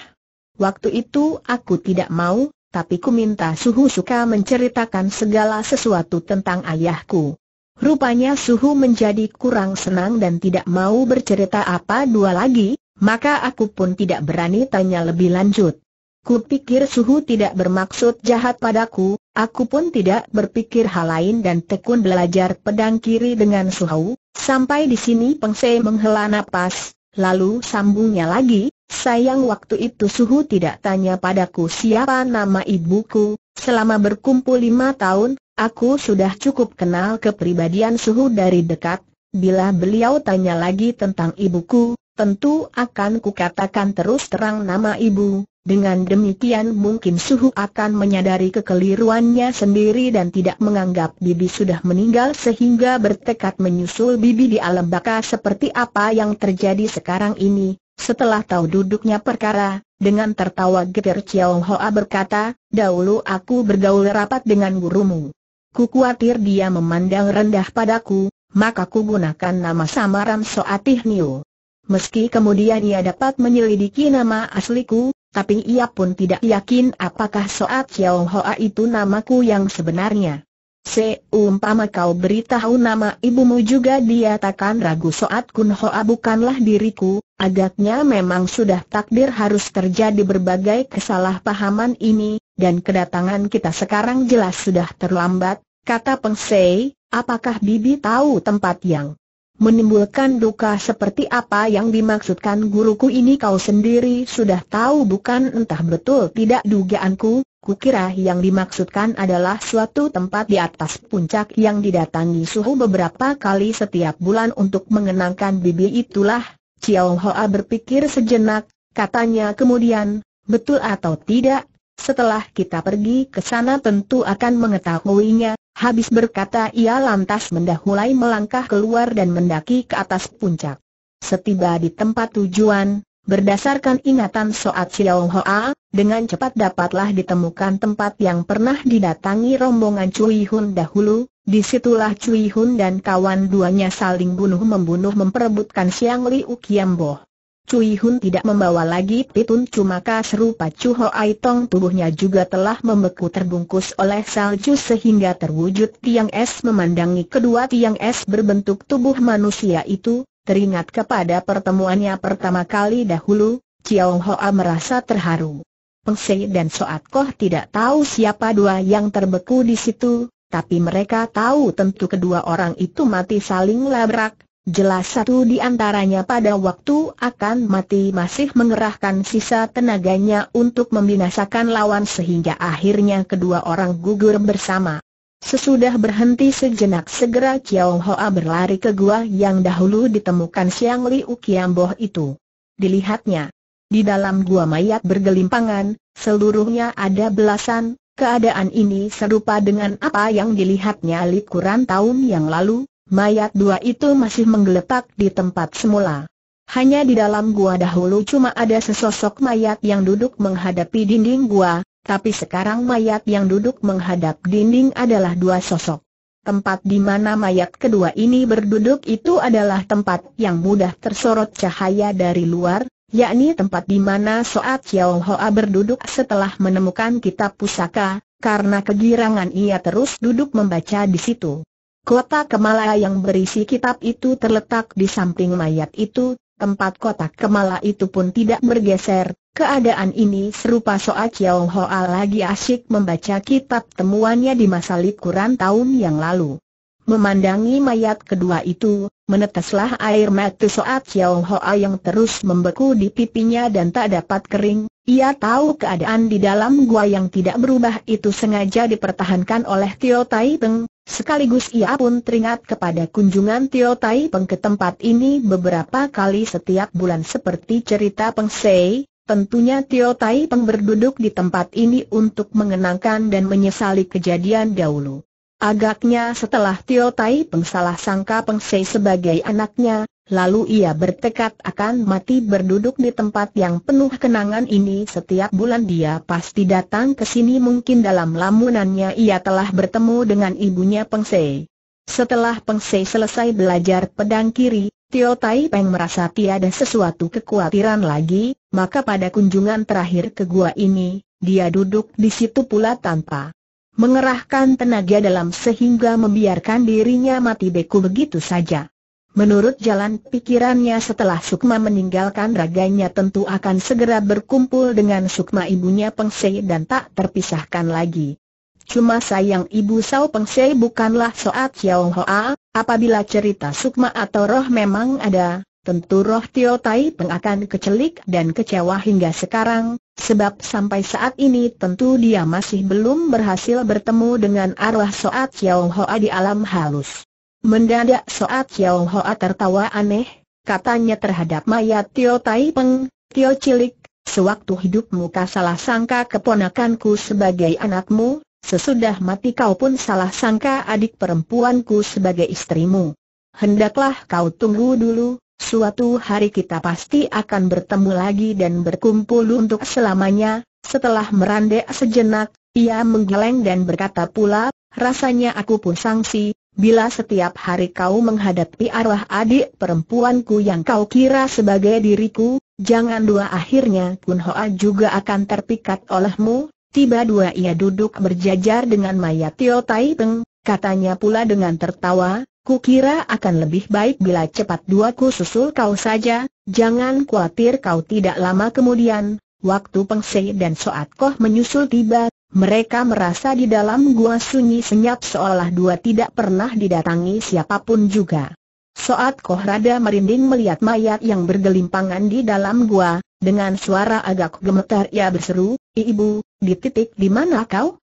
A: Waktu itu aku tidak mau, tapi ku minta Suhu suka menceritakan segala sesuatu tentang ayahku. Rupanya Suhu menjadi kurang senang dan tidak mau bercerita apa dua lagi, maka aku pun tidak berani tanya lebih lanjut. Kupikir Suhu tidak bermaksud jahat padaku, aku pun tidak berpikir hal lain dan tekun belajar pedang kiri dengan Suhu. Sampai di sini Pengse menghela napas, Lalu sambungnya lagi, sayang waktu itu suhu tidak tanya padaku siapa nama ibuku, selama berkumpul lima tahun, aku sudah cukup kenal kepribadian suhu dari dekat, bila beliau tanya lagi tentang ibuku, tentu akan kukatakan terus terang nama ibu, dengan demikian mungkin Suhu akan menyadari kekeliruannya sendiri dan tidak menganggap Bibi sudah meninggal sehingga bertekad menyusul Bibi di alam baka seperti apa yang terjadi sekarang ini. Setelah tahu duduknya perkara, dengan tertawa getir Chiao Hoa berkata, dahulu aku bergaul rapat dengan gurumu. Ku khawatir dia memandang rendah padaku, maka ku gunakan nama samaran Soatih Niu. Meski kemudian ia dapat menyelidiki nama asliku, tapi ia pun tidak yakin apakah Soat Chiao Hoa itu namaku yang sebenarnya. Seumpama kau beritahu nama ibumu juga dia takkan ragu Soat Kun Hoa bukanlah diriku, agaknya memang sudah takdir harus terjadi berbagai kesalahpahaman ini, dan kedatangan kita sekarang jelas sudah terlambat, kata Peng Sei, apakah Bibi tahu tempat yang Menimbulkan duka seperti apa yang dimaksudkan guruku ini kau sendiri sudah tahu bukan entah betul tidak dugaanku, kukira yang dimaksudkan adalah suatu tempat di atas puncak yang didatangi suhu beberapa kali setiap bulan untuk mengenangkan bibi itulah, Chiao Hoa berpikir sejenak, katanya kemudian, betul atau tidak, setelah kita pergi ke sana tentu akan mengetahuinya, habis berkata ia lantas mendahului melangkah keluar dan mendaki ke atas puncak. Setiba di tempat tujuan, berdasarkan ingatan Soat Xiao Hoa, dengan cepat dapatlah ditemukan tempat yang pernah didatangi rombongan Cui Hun dahulu, Disitulah Cui Hun dan kawan duanya saling bunuh-membunuh memperebutkan Siang Liu Kiambo. Cui Hun tidak membawa lagi pitun cuma serupa Chu Ho Tong tubuhnya juga telah membeku terbungkus oleh salju sehingga terwujud tiang es memandangi kedua tiang es berbentuk tubuh manusia itu, teringat kepada pertemuannya pertama kali dahulu, Chiao A merasa terharu. Peng Sei dan Soat Koh tidak tahu siapa dua yang terbeku di situ, tapi mereka tahu tentu kedua orang itu mati saling labrak, Jelas satu di antaranya pada waktu akan mati masih mengerahkan sisa tenaganya untuk membinasakan lawan sehingga akhirnya kedua orang gugur bersama. Sesudah berhenti sejenak segera Chiao Hoa berlari ke gua yang dahulu ditemukan Siang Li Ukiamboh itu. Dilihatnya, di dalam gua mayat bergelimpangan, seluruhnya ada belasan, keadaan ini serupa dengan apa yang dilihatnya likuran tahun yang lalu, Mayat dua itu masih menggeletak di tempat semula. Hanya di dalam gua dahulu cuma ada sesosok mayat yang duduk menghadapi dinding gua, tapi sekarang mayat yang duduk menghadap dinding adalah dua sosok. Tempat di mana mayat kedua ini berduduk itu adalah tempat yang mudah tersorot cahaya dari luar, yakni tempat di mana Soat Chiao Hoa berduduk setelah menemukan kitab pusaka, karena kegirangan ia terus duduk membaca di situ. Kotak kemala yang berisi kitab itu terletak di samping mayat itu, tempat kotak kemala itu pun tidak bergeser. Keadaan ini serupa Soa Chiao Hoa lagi asyik membaca kitab temuannya di masa likuran tahun yang lalu. Memandangi mayat kedua itu, meneteslah air mata Soa Chiao Hoa yang terus membeku di pipinya dan tak dapat kering. Ia tahu keadaan di dalam gua yang tidak berubah itu sengaja dipertahankan oleh Tio Tai Teng, Sekaligus ia pun teringat kepada kunjungan Tio Tai Peng ke tempat ini beberapa kali setiap bulan seperti cerita Peng Sei, tentunya Tio Tai Peng berduduk di tempat ini untuk mengenangkan dan menyesali kejadian dahulu. Agaknya setelah Tio Tai Peng salah sangka Peng Sei sebagai anaknya, Lalu ia bertekad akan mati berduduk di tempat yang penuh kenangan ini setiap bulan dia pasti datang ke sini mungkin dalam lamunannya ia telah bertemu dengan ibunya Peng Se. Setelah Peng Se selesai belajar pedang kiri, Tio Tai Peng merasa tiada sesuatu kekhawatiran lagi, maka pada kunjungan terakhir ke gua ini, dia duduk di situ pula tanpa mengerahkan tenaga dalam sehingga membiarkan dirinya mati beku begitu saja. Menurut jalan pikirannya setelah Sukma meninggalkan raganya tentu akan segera berkumpul dengan Sukma ibunya Sei dan tak terpisahkan lagi. Cuma sayang ibu Sao Sei bukanlah Soat Xiao Hoa, apabila cerita Sukma atau roh memang ada, tentu roh Tio Tai Peng akan kecelik dan kecewa hingga sekarang, sebab sampai saat ini tentu dia masih belum berhasil bertemu dengan arwah Soat Xiao Hoa di alam halus. Mendadak Soat Chiao Hoa tertawa aneh, katanya terhadap mayat Tio Tai Peng, Tio Cilik, sewaktu hidupmu kau salah sangka keponakanku sebagai anakmu, sesudah mati kau pun salah sangka adik perempuanku sebagai istrimu. Hendaklah kau tunggu dulu, suatu hari kita pasti akan bertemu lagi dan berkumpul untuk selamanya, setelah merandek sejenak, ia menggeleng dan berkata pula, rasanya aku pun sangsi, Bila setiap hari kau menghadapi arwah adik perempuanku yang kau kira sebagai diriku, jangan dua akhirnya Kun Hoa juga akan terpikat olehmu. Tiba dua ia duduk berjajar dengan mayat Tio Tai Peng, katanya pula dengan tertawa, ku kira akan lebih baik bila cepat dua ku susul kau saja, jangan khawatir kau tidak lama kemudian, waktu Peng Sei dan Soat Koh menyusul tiba, mereka merasa di dalam gua sunyi senyap seolah dua tidak pernah didatangi siapapun juga. Saat Koh rada merinding melihat mayat yang bergelimpangan di dalam gua, dengan suara agak gemetar ia berseru, Ibu, di titik di mana kau?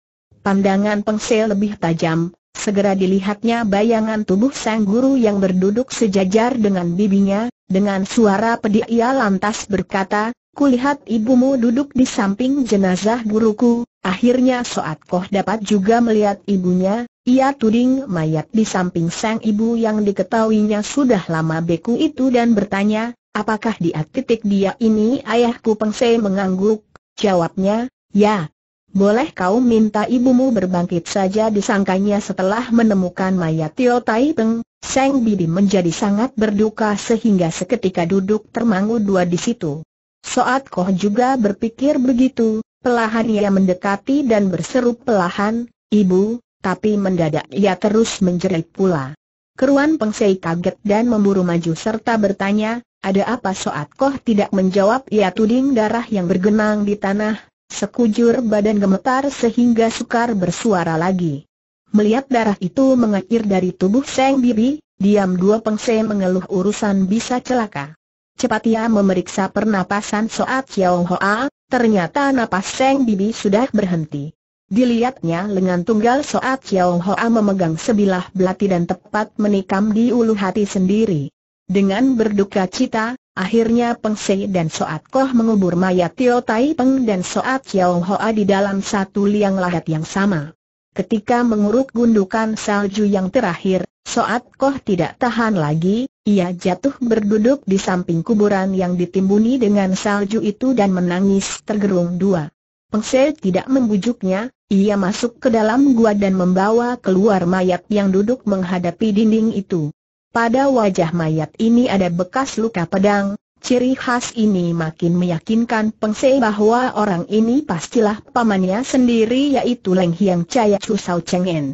A: Pandangan pengsel lebih tajam, segera dilihatnya bayangan tubuh sang guru yang berduduk sejajar dengan bibinya, dengan suara pedih ia lantas berkata, Kulihat ibumu duduk di samping jenazah guruku, akhirnya Soat Koh dapat juga melihat ibunya, ia tuding mayat di samping sang ibu yang diketahuinya sudah lama beku itu dan bertanya, apakah dia titik dia ini ayahku pengsei mengangguk, jawabnya, ya. Boleh kau minta ibumu berbangkit saja disangkanya setelah menemukan mayat Tio Tai Peng, Seng Bibi menjadi sangat berduka sehingga seketika duduk termangu dua di situ. Soat Koh juga berpikir begitu, pelahan ia mendekati dan berseru pelahan, Ibu, tapi mendadak ia terus menjerit pula. Keruan Pengsei kaget dan memburu maju serta bertanya, ada apa Soat Koh tidak menjawab ia tuding darah yang bergenang di tanah, sekujur badan gemetar sehingga sukar bersuara lagi. Melihat darah itu mengalir dari tubuh Seng Bibi, diam dua Pengsei mengeluh urusan bisa celaka. Cepat ia memeriksa pernapasan Soat Yao Hoa, ternyata napas Seng Bibi sudah berhenti. Dilihatnya lengan tunggal Soat Yao Hoa memegang sebilah belati dan tepat menikam di ulu hati sendiri. Dengan berduka cita, akhirnya Peng Sei dan Soat Koh mengubur mayat Tio Tai Peng dan Soat Yao Hoa di dalam satu liang lahat yang sama. Ketika menguruk gundukan salju yang terakhir, Soat Koh tidak tahan lagi, ia jatuh berduduk di samping kuburan yang ditimbuni dengan salju itu dan menangis tergerung dua. Pengse tidak membujuknya, ia masuk ke dalam gua dan membawa keluar mayat yang duduk menghadapi dinding itu. Pada wajah mayat ini ada bekas luka pedang, ciri khas ini makin meyakinkan Pengse bahwa orang ini pastilah pamannya sendiri yaitu Leng Hiang Chaya Chu Sao Cheng En.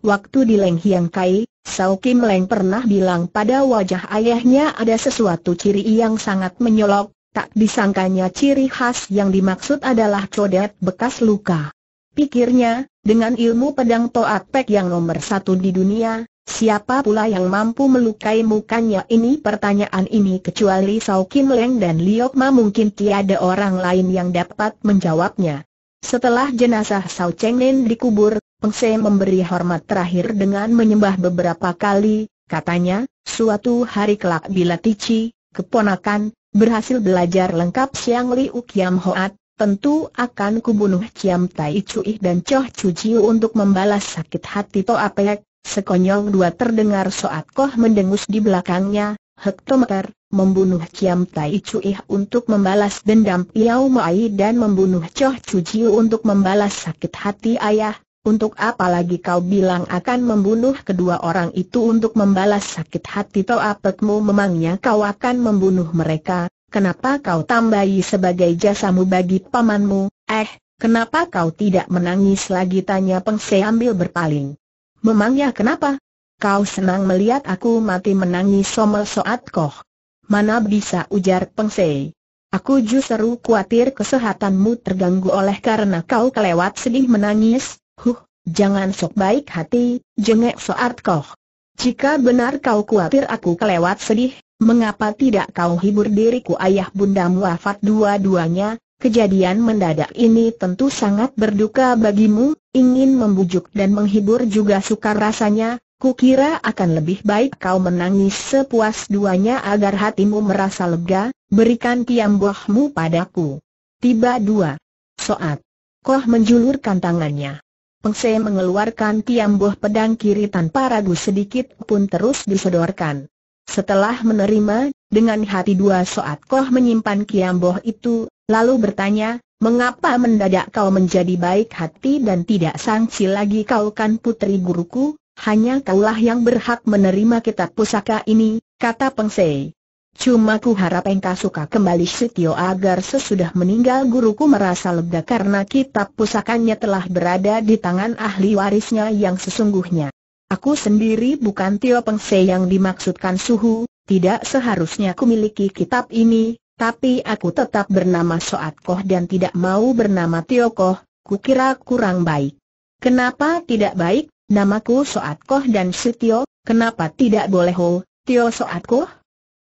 A: Waktu di Leng Hiang Kai, Sao Kim Leng pernah bilang pada wajah ayahnya ada sesuatu ciri yang sangat menyolok, tak disangkanya ciri khas yang dimaksud adalah codet bekas luka. Pikirnya, dengan ilmu pedang Toat Pek yang nomor satu di dunia, siapa pula yang mampu melukai mukanya ini pertanyaan ini kecuali Sao Kim Leng dan Liok Ma mungkin tiada orang lain yang dapat menjawabnya. Setelah jenazah Sao Cheng Lin dikubur, Peng Se memberi hormat terakhir dengan menyembah beberapa kali, katanya, suatu hari kelak bila Tici, keponakan, berhasil belajar lengkap Siang Liu Kiam Hoat, tentu akan kubunuh Ciam Tai Cui dan Choh Chu Chiu untuk membalas sakit hati Toa Pek. Sekonyong dua terdengar soat koh mendengus di belakangnya, Hektometer, membunuh Kiam Tai Cui untuk membalas dendam Piao Mai dan membunuh Choh Chu Jiu untuk membalas sakit hati ayah, untuk apa lagi kau bilang akan membunuh kedua orang itu untuk membalas sakit hati toapetmu memangnya kau akan membunuh mereka, kenapa kau tambahi sebagai jasamu bagi pamanmu, eh, kenapa kau tidak menangis lagi tanya Peng Se ambil berpaling. Memangnya kenapa? Kau senang melihat aku mati menangis Somel Soat Koh. Mana bisa ujar pengsei. Aku justru khawatir kesehatanmu terganggu oleh karena kau kelewat sedih menangis. Huh, jangan sok baik hati, jengek Soat Koh. Jika benar kau khawatir aku kelewat sedih, mengapa tidak kau hibur diriku ayah bundamu wafat dua-duanya, Kejadian mendadak ini tentu sangat berduka bagimu, ingin membujuk dan menghibur juga sukar rasanya, Kukira akan lebih baik kau menangis sepuas duanya agar hatimu merasa lega, berikan tiang buahmu padaku. Tiba dua. Soat. Koh menjulurkan tangannya. Pengse mengeluarkan tiang buah pedang kiri tanpa ragu sedikit pun terus disodorkan. Setelah menerima, dengan hati dua soat Koh menyimpan tiang buah itu, lalu bertanya, Mengapa mendadak kau menjadi baik hati dan tidak sangsi lagi kau kan putri guruku? hanya kaulah yang berhak menerima kitab pusaka ini, kata Peng Sei. Cuma ku harap engkau suka kembali Sitio agar sesudah meninggal guruku merasa lega karena kitab pusakanya telah berada di tangan ahli warisnya yang sesungguhnya. Aku sendiri bukan Tio Sei yang dimaksudkan suhu, tidak seharusnya ku miliki kitab ini, tapi aku tetap bernama Soat Koh dan tidak mau bernama Tio Koh, kukira kurang baik. Kenapa tidak baik? Namaku Soat Koh dan Sutio, kenapa tidak boleh Ho, Tio Soat Koh?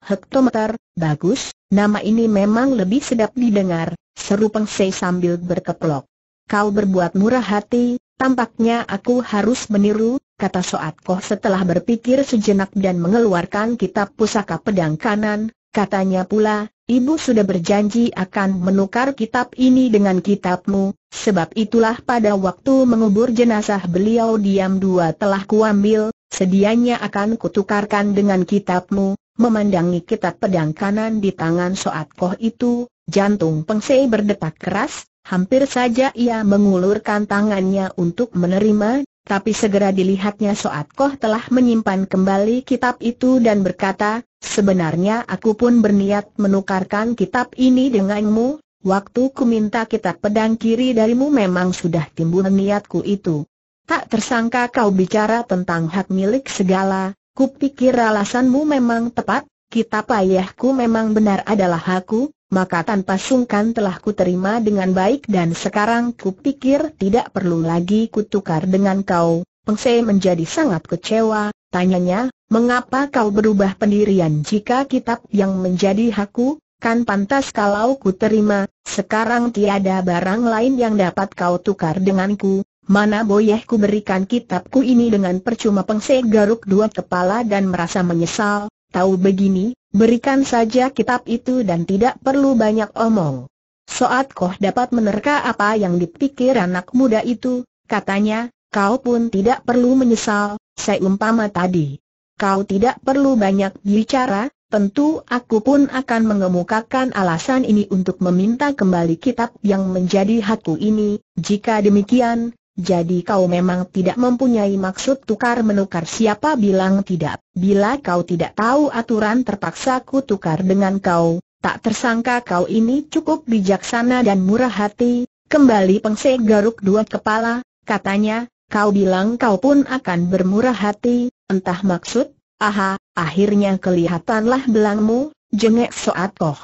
A: Hektometer, bagus, nama ini memang lebih sedap didengar, seru pengsei sambil berkeplok. Kau berbuat murah hati, tampaknya aku harus meniru, kata Soat Koh setelah berpikir sejenak dan mengeluarkan kitab pusaka pedang kanan, Katanya pula, ibu sudah berjanji akan menukar kitab ini dengan kitabmu, sebab itulah pada waktu mengubur jenazah beliau diam dua telah kuambil, sedianya akan kutukarkan dengan kitabmu. Memandangi kitab pedang kanan di tangan Soat Koh itu, jantung Pengsei berdetak keras, hampir saja ia mengulurkan tangannya untuk menerima, tapi segera dilihatnya Soat Koh telah menyimpan kembali kitab itu dan berkata, sebenarnya aku pun berniat menukarkan kitab ini denganmu, waktu ku minta kitab pedang kiri darimu memang sudah timbul niatku itu. Tak tersangka kau bicara tentang hak milik segala, Ku pikir alasanmu memang tepat, kitab ayahku memang benar adalah hakku maka tanpa sungkan telah kuterima dengan baik dan sekarang kupikir tidak perlu lagi kutukar dengan kau. Pengse menjadi sangat kecewa, tanyanya, mengapa kau berubah pendirian jika kitab yang menjadi hakku, kan pantas kalau kuterima, sekarang tiada barang lain yang dapat kau tukar denganku, Mana boleh ku berikan kitabku ini dengan percuma pengse garuk dua kepala dan merasa menyesal, Tahu begini, berikan saja kitab itu dan tidak perlu banyak omong. Soat Koh dapat menerka apa yang dipikir anak muda itu, katanya, kau pun tidak perlu menyesal, seumpama tadi. Kau tidak perlu banyak bicara, tentu aku pun akan mengemukakan alasan ini untuk meminta kembali kitab yang menjadi hakku ini, jika demikian, jadi kau memang tidak mempunyai maksud tukar-menukar siapa bilang tidak. Bila kau tidak tahu aturan terpaksa ku tukar dengan kau, tak tersangka kau ini cukup bijaksana dan murah hati. Kembali pengse garuk dua kepala, katanya, kau bilang kau pun akan bermurah hati, entah maksud, aha, akhirnya kelihatanlah belangmu, jengek soat koh.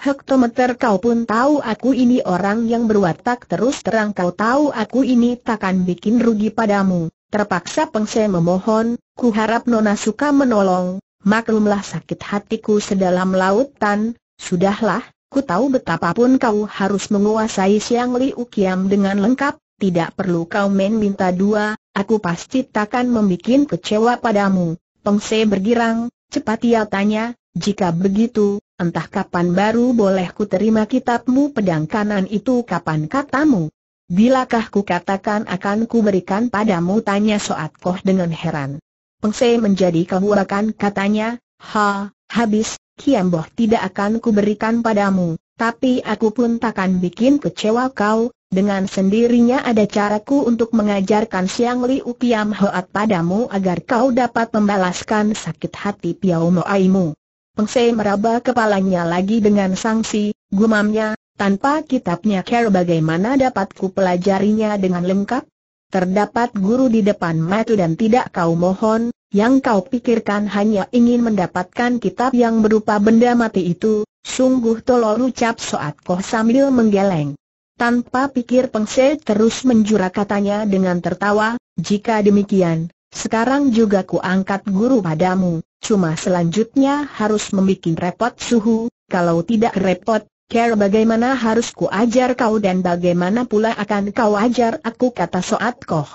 A: Hektometer kau pun tahu aku ini orang yang berwatak terus terang kau tahu aku ini takkan bikin rugi padamu. Terpaksa pengse memohon, ku harap Nona suka menolong, maklumlah sakit hatiku sedalam lautan, sudahlah, ku tahu betapapun kau harus menguasai Siang li ukiam dengan lengkap, tidak perlu kau main minta dua, aku pasti takkan membuat kecewa padamu. Pengse bergirang, cepat ia tanya, jika begitu, entah kapan baru boleh ku terima kitabmu pedang kanan itu kapan katamu. Bilakah ku katakan akan ku berikan padamu tanya Soat Koh dengan heran. Pengse menjadi kehurakan katanya, ha, habis, Kiamboh tidak akan kuberikan padamu, tapi aku pun takkan bikin kecewa kau, dengan sendirinya ada caraku untuk mengajarkan Siang Liu Kiam Hoat padamu agar kau dapat membalaskan sakit hati Piao Moaimu. Peng Sei meraba kepalanya lagi dengan sanksi, gumamnya, tanpa kitabnya care bagaimana dapatku pelajarinya dengan lengkap? Terdapat guru di depan matu dan tidak kau mohon, yang kau pikirkan hanya ingin mendapatkan kitab yang berupa benda mati itu, sungguh tolol ucap Soat Koh sambil menggeleng. Tanpa pikir Pengse terus menjura katanya dengan tertawa, jika demikian, sekarang juga ku angkat guru padamu. Cuma selanjutnya harus membuat repot suhu, kalau tidak repot, Care bagaimana harus ku ajar kau dan bagaimana pula akan kau ajar aku kata Soat Koh.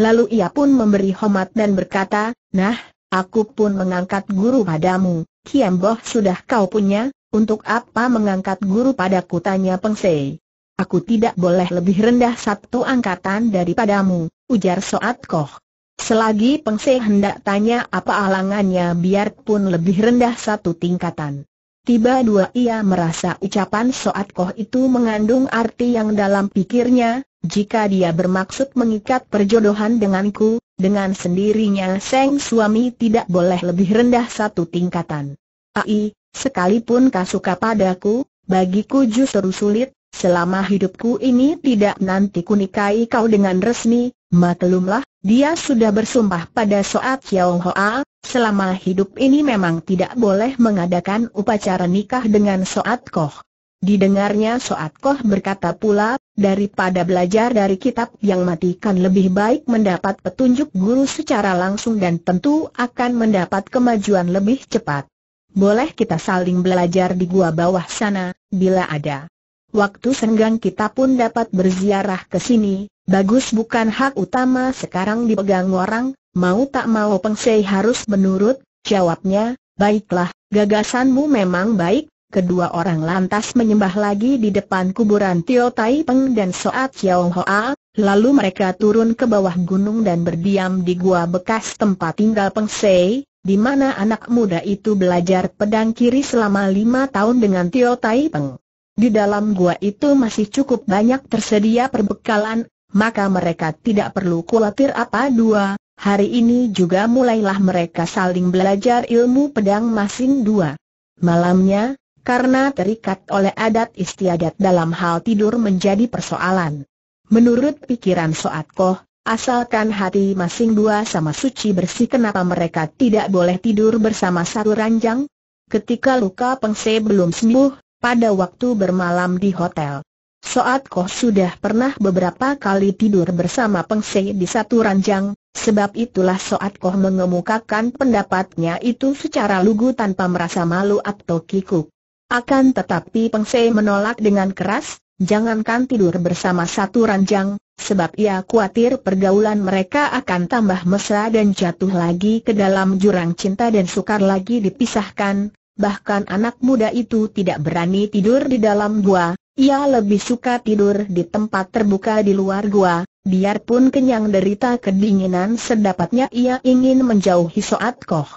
A: Lalu ia pun memberi hormat dan berkata, nah, aku pun mengangkat guru padamu, Kiam Boh sudah kau punya, untuk apa mengangkat guru padaku tanya Peng Sei. Aku tidak boleh lebih rendah satu angkatan daripadamu, ujar Soat Koh. Selagi Pengse hendak tanya apa alangannya, biarpun lebih rendah satu tingkatan. Tiba dua ia merasa ucapan Soat Koh itu mengandung arti yang dalam pikirnya, jika dia bermaksud mengikat perjodohan denganku, dengan sendirinya Seng suami tidak boleh lebih rendah satu tingkatan. Ai, sekalipun kau suka padaku, bagiku justru sulit, selama hidupku ini tidak nanti kunikahi kau dengan resmi, Maklumlah, dia sudah bersumpah pada soat Xiao Hoa, selama hidup ini memang tidak boleh mengadakan upacara nikah dengan soat Koh. Didengarnya soat Koh berkata pula, daripada belajar dari kitab yang matikan lebih baik mendapat petunjuk guru secara langsung dan tentu akan mendapat kemajuan lebih cepat. Boleh kita saling belajar di gua bawah sana, bila ada. Waktu senggang kita pun dapat berziarah ke sini, bagus bukan hak utama sekarang dipegang orang, mau tak mau pengsei harus menurut, jawabnya, baiklah, gagasanmu memang baik, kedua orang lantas menyembah lagi di depan kuburan Tio Tai Peng dan Soat Xiao Hoa, lalu mereka turun ke bawah gunung dan berdiam di gua bekas tempat tinggal pengsei, di mana anak muda itu belajar pedang kiri selama lima tahun dengan Tio Tai Peng. Di dalam gua itu masih cukup banyak tersedia perbekalan, maka mereka tidak perlu kulatir apa dua. Hari ini juga mulailah mereka saling belajar ilmu pedang masing dua. Malamnya, karena terikat oleh adat istiadat dalam hal tidur menjadi persoalan. Menurut pikiran Soat Koh, asalkan hati masing dua sama suci bersih kenapa mereka tidak boleh tidur bersama satu ranjang? Ketika luka pengse belum sembuh, pada waktu bermalam di hotel. Soat Koh sudah pernah beberapa kali tidur bersama Peng Se di satu ranjang, sebab itulah Soat Koh mengemukakan pendapatnya itu secara lugu tanpa merasa malu atau kikuk. Akan tetapi Peng Se menolak dengan keras, jangankan tidur bersama satu ranjang, sebab ia khawatir pergaulan mereka akan tambah mesra dan jatuh lagi ke dalam jurang cinta dan sukar lagi dipisahkan, bahkan anak muda itu tidak berani tidur di dalam gua, ia lebih suka tidur di tempat terbuka di luar gua, biarpun kenyang derita kedinginan sedapatnya ia ingin menjauhi Soat Koh.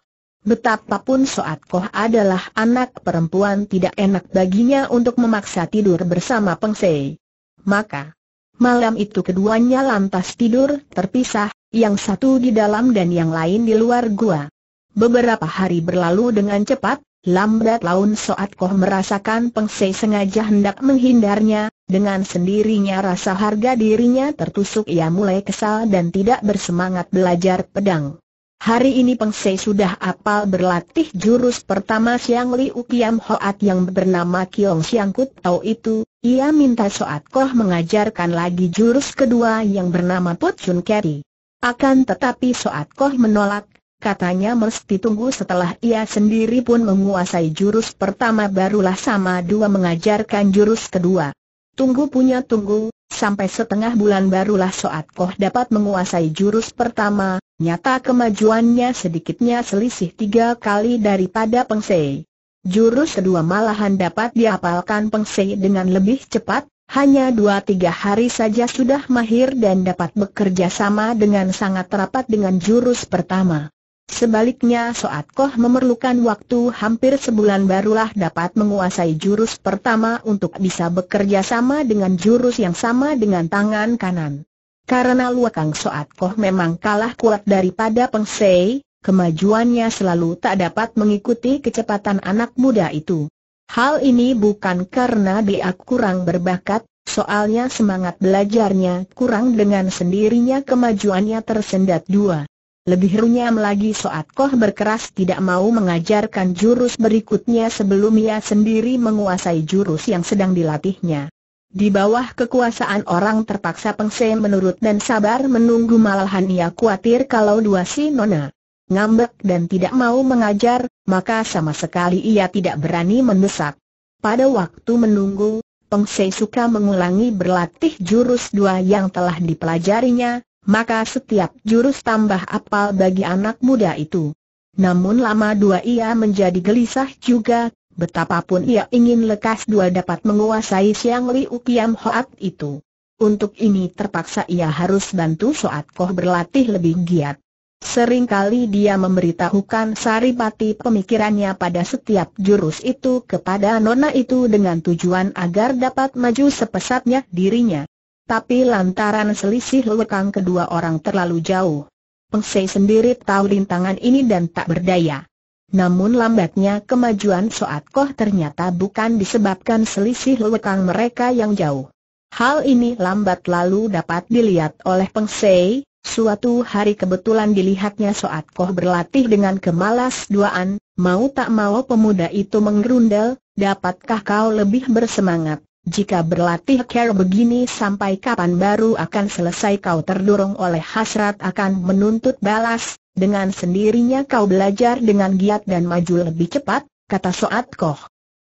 A: Betapapun Soat Koh adalah anak perempuan tidak enak baginya untuk memaksa tidur bersama Pengsei. Maka, malam itu keduanya lantas tidur terpisah, yang satu di dalam dan yang lain di luar gua. Beberapa hari berlalu dengan cepat, Lambat laun Soat Koh merasakan Pengsei sengaja hendak menghindarnya, dengan sendirinya rasa harga dirinya tertusuk ia mulai kesal dan tidak bersemangat belajar pedang. Hari ini Pengsei sudah apal berlatih jurus pertama Siang Liu Kiam Hoat yang bernama Kiong Siang Kut Tau itu, ia minta Soat Koh mengajarkan lagi jurus kedua yang bernama Put Chun Keri. Akan tetapi Soat Koh menolak, katanya mesti tunggu setelah ia sendiri pun menguasai jurus pertama barulah sama dua mengajarkan jurus kedua. Tunggu punya tunggu, sampai setengah bulan barulah Soat Koh dapat menguasai jurus pertama, nyata kemajuannya sedikitnya selisih tiga kali daripada Pengsei. Jurus kedua malahan dapat diapalkan Pengsei dengan lebih cepat, hanya dua tiga hari saja sudah mahir dan dapat bekerja sama dengan sangat rapat dengan jurus pertama. Sebaliknya Soat Koh memerlukan waktu hampir sebulan barulah dapat menguasai jurus pertama untuk bisa bekerja sama dengan jurus yang sama dengan tangan kanan. Karena Luakang Soat Koh memang kalah kuat daripada Peng Sei, kemajuannya selalu tak dapat mengikuti kecepatan anak muda itu. Hal ini bukan karena dia kurang berbakat, soalnya semangat belajarnya kurang dengan sendirinya kemajuannya tersendat dua. Lebih runyam lagi Soat Koh berkeras tidak mau mengajarkan jurus berikutnya sebelum ia sendiri menguasai jurus yang sedang dilatihnya. Di bawah kekuasaan orang terpaksa pengse menurut dan sabar menunggu malahan ia khawatir kalau dua si nona ngambek dan tidak mau mengajar, maka sama sekali ia tidak berani mendesak. Pada waktu menunggu, Sei suka mengulangi berlatih jurus dua yang telah dipelajarinya, maka setiap jurus tambah apal bagi anak muda itu. Namun lama dua ia menjadi gelisah juga, betapapun ia ingin lekas dua dapat menguasai Siang li Kiam Hoat itu. Untuk ini terpaksa ia harus bantu Soat Koh berlatih lebih giat. Seringkali dia memberitahukan saripati pemikirannya pada setiap jurus itu kepada nona itu dengan tujuan agar dapat maju sepesatnya dirinya. Tapi lantaran selisih lekang kedua orang terlalu jauh. Peng Sei sendiri tahu rintangan ini dan tak berdaya. Namun lambatnya kemajuan Soat Koh ternyata bukan disebabkan selisih lekang mereka yang jauh. Hal ini lambat lalu dapat dilihat oleh Peng Sei. Suatu hari kebetulan dilihatnya Soat Koh berlatih dengan kemalas duaan, mau tak mau pemuda itu menggerundel, dapatkah kau lebih bersemangat jika berlatih care begini sampai kapan baru akan selesai kau terdorong oleh hasrat akan menuntut balas, dengan sendirinya kau belajar dengan giat dan maju lebih cepat, kata Soat Koh.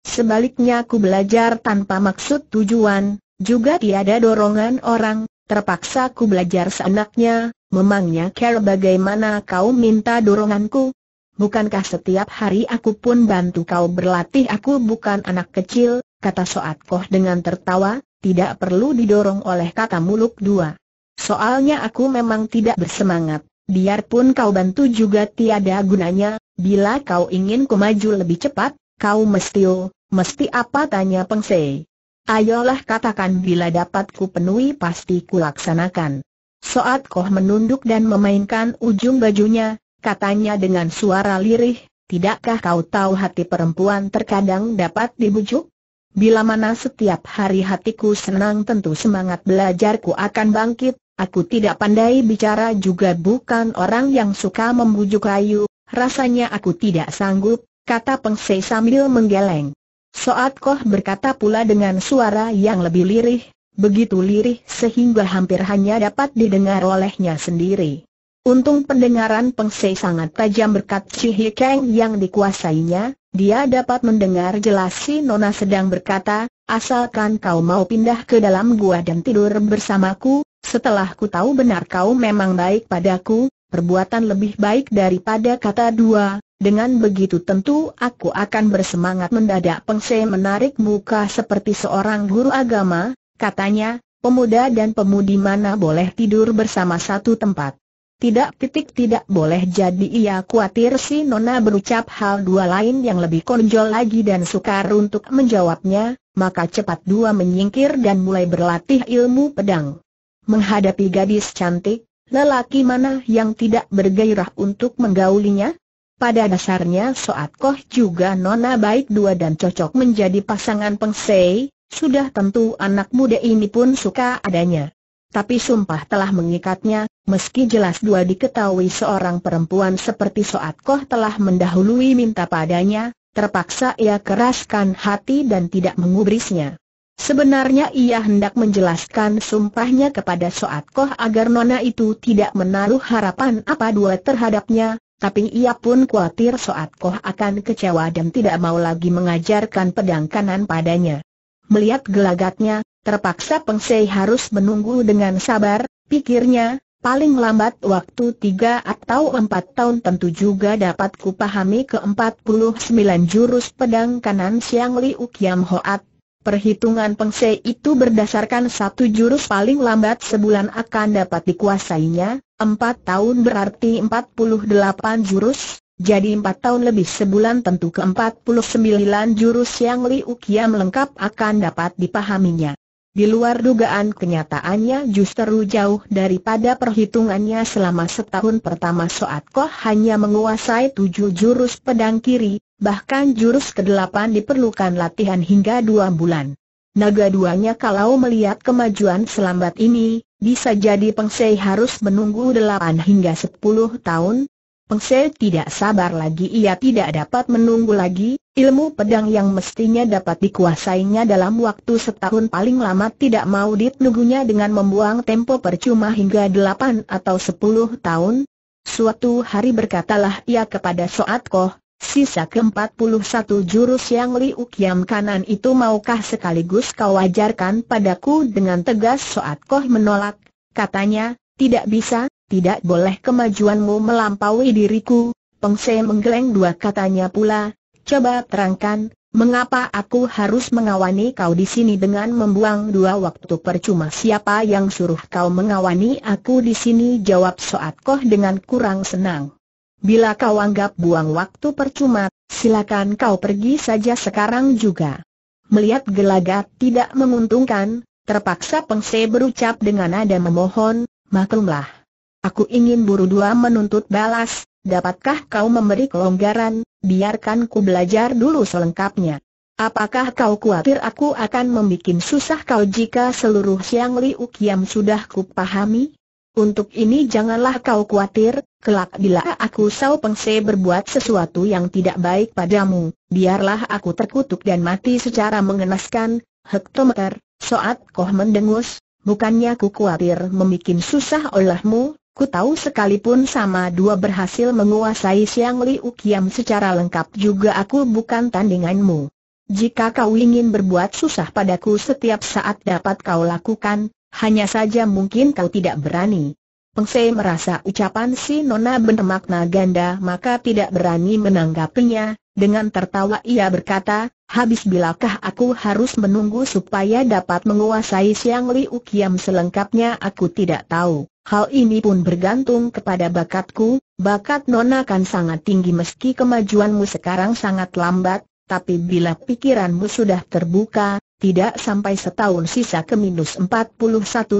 A: Sebaliknya aku belajar tanpa maksud tujuan, juga tiada dorongan orang, terpaksa ku belajar seenaknya, memangnya care bagaimana kau minta doronganku? Bukankah setiap hari aku pun bantu kau berlatih aku bukan anak kecil, kata Soat Koh dengan tertawa, tidak perlu didorong oleh kata muluk dua. Soalnya aku memang tidak bersemangat, biarpun kau bantu juga tiada gunanya, bila kau ingin ku maju lebih cepat, kau mesti oh, mesti apa tanya Pengse. Ayolah katakan bila dapat ku penuhi pasti ku laksanakan. Soat Koh menunduk dan memainkan ujung bajunya, katanya dengan suara lirih, tidakkah kau tahu hati perempuan terkadang dapat dibujuk? Bila mana setiap hari hatiku senang tentu semangat belajarku akan bangkit, aku tidak pandai bicara juga bukan orang yang suka membujuk rayu, rasanya aku tidak sanggup, kata pengsei sambil menggeleng. Soat Koh berkata pula dengan suara yang lebih lirih, begitu lirih sehingga hampir hanya dapat didengar olehnya sendiri. Untung pendengaran pengsei sangat tajam berkat Cihikeng yang dikuasainya, dia dapat mendengar jelas si Nona sedang berkata, asalkan kau mau pindah ke dalam gua dan tidur bersamaku, setelah ku tahu benar kau memang baik padaku, perbuatan lebih baik daripada kata dua, dengan begitu tentu aku akan bersemangat mendadak Pengse menarik muka seperti seorang guru agama, katanya, pemuda dan pemudi mana boleh tidur bersama satu tempat. Tidak titik tidak boleh jadi ia khawatir si Nona berucap hal dua lain yang lebih konjol lagi dan sukar untuk menjawabnya, maka cepat dua menyingkir dan mulai berlatih ilmu pedang. Menghadapi gadis cantik, lelaki mana yang tidak bergairah untuk menggaulinya? Pada dasarnya Soat Koh juga Nona baik dua dan cocok menjadi pasangan pengsei, sudah tentu anak muda ini pun suka adanya tapi sumpah telah mengikatnya, meski jelas dua diketahui seorang perempuan seperti Soat Koh telah mendahului minta padanya, terpaksa ia keraskan hati dan tidak mengubrisnya. Sebenarnya ia hendak menjelaskan sumpahnya kepada Soat Koh agar Nona itu tidak menaruh harapan apa dua terhadapnya, tapi ia pun khawatir Soat Koh akan kecewa dan tidak mau lagi mengajarkan pedang kanan padanya. Melihat gelagatnya, terpaksa Pengsei harus menunggu dengan sabar, pikirnya, paling lambat waktu tiga atau empat tahun tentu juga dapat kupahami ke sembilan jurus pedang kanan Siang Liu Kiam Hoat. Perhitungan Pengsei itu berdasarkan satu jurus paling lambat sebulan akan dapat dikuasainya, empat tahun berarti empat puluh delapan jurus, jadi empat tahun lebih sebulan tentu ke sembilan jurus yang Liu Kiam lengkap akan dapat dipahaminya. Di luar dugaan kenyataannya justru jauh daripada perhitungannya selama setahun pertama Soat Koh hanya menguasai tujuh jurus pedang kiri, bahkan jurus ke-8 diperlukan latihan hingga dua bulan. Naga duanya kalau melihat kemajuan selambat ini, bisa jadi Peng Sei harus menunggu delapan hingga sepuluh tahun, Oh, Se tidak sabar lagi ia tidak dapat menunggu lagi, ilmu pedang yang mestinya dapat dikuasainya dalam waktu setahun paling lama tidak mau ditunggunya dengan membuang tempo percuma hingga delapan atau sepuluh tahun. Suatu hari berkatalah ia kepada Soat Koh, sisa ke-41 jurus yang liukiam kanan itu maukah sekaligus kau ajarkan padaku dengan tegas Soat Koh menolak, katanya, tidak bisa, tidak boleh kemajuanmu melampaui diriku, Pengse menggeleng dua katanya pula, coba terangkan, mengapa aku harus mengawani kau di sini dengan membuang dua waktu percuma siapa yang suruh kau mengawani aku di sini jawab Soat Koh dengan kurang senang. Bila kau anggap buang waktu percuma, silakan kau pergi saja sekarang juga. Melihat gelagat tidak menguntungkan, terpaksa Pengse berucap dengan nada memohon, maklumlah. Aku ingin buru dua menuntut balas, dapatkah kau memberi kelonggaran, biarkan ku belajar dulu selengkapnya. Apakah kau khawatir aku akan membuat susah kau jika seluruh siang Liu Kiam sudah kupahami? Untuk ini janganlah kau khawatir, kelak bila aku Sao Pengse berbuat sesuatu yang tidak baik padamu, biarlah aku terkutuk dan mati secara mengenaskan, hektometer, soat koh mendengus, bukannya ku khawatir membuat susah olahmu. Ku tahu sekalipun sama dua berhasil menguasai Siang Liu Kiam secara lengkap juga aku bukan tandinganmu. Jika kau ingin berbuat susah padaku setiap saat dapat kau lakukan, hanya saja mungkin kau tidak berani. Pengse merasa ucapan si Nona bermakna ganda maka tidak berani menanggapinya, dengan tertawa ia berkata, habis bilakah aku harus menunggu supaya dapat menguasai Siang Liu Kiam selengkapnya aku tidak tahu. Hal ini pun bergantung kepada bakatku, bakat nona kan sangat tinggi meski kemajuanmu sekarang sangat lambat, tapi bila pikiranmu sudah terbuka, tidak sampai setahun sisa ke minus 41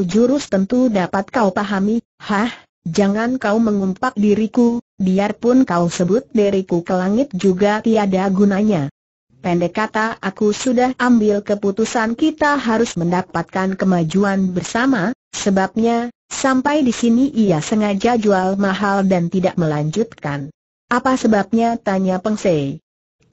A: jurus tentu dapat kau pahami, hah, jangan kau mengumpak diriku, biarpun kau sebut diriku ke langit juga tiada gunanya. Pendek kata aku sudah ambil keputusan kita harus mendapatkan kemajuan bersama, sebabnya, Sampai di sini ia sengaja jual mahal dan tidak melanjutkan. Apa sebabnya tanya Peng Sei?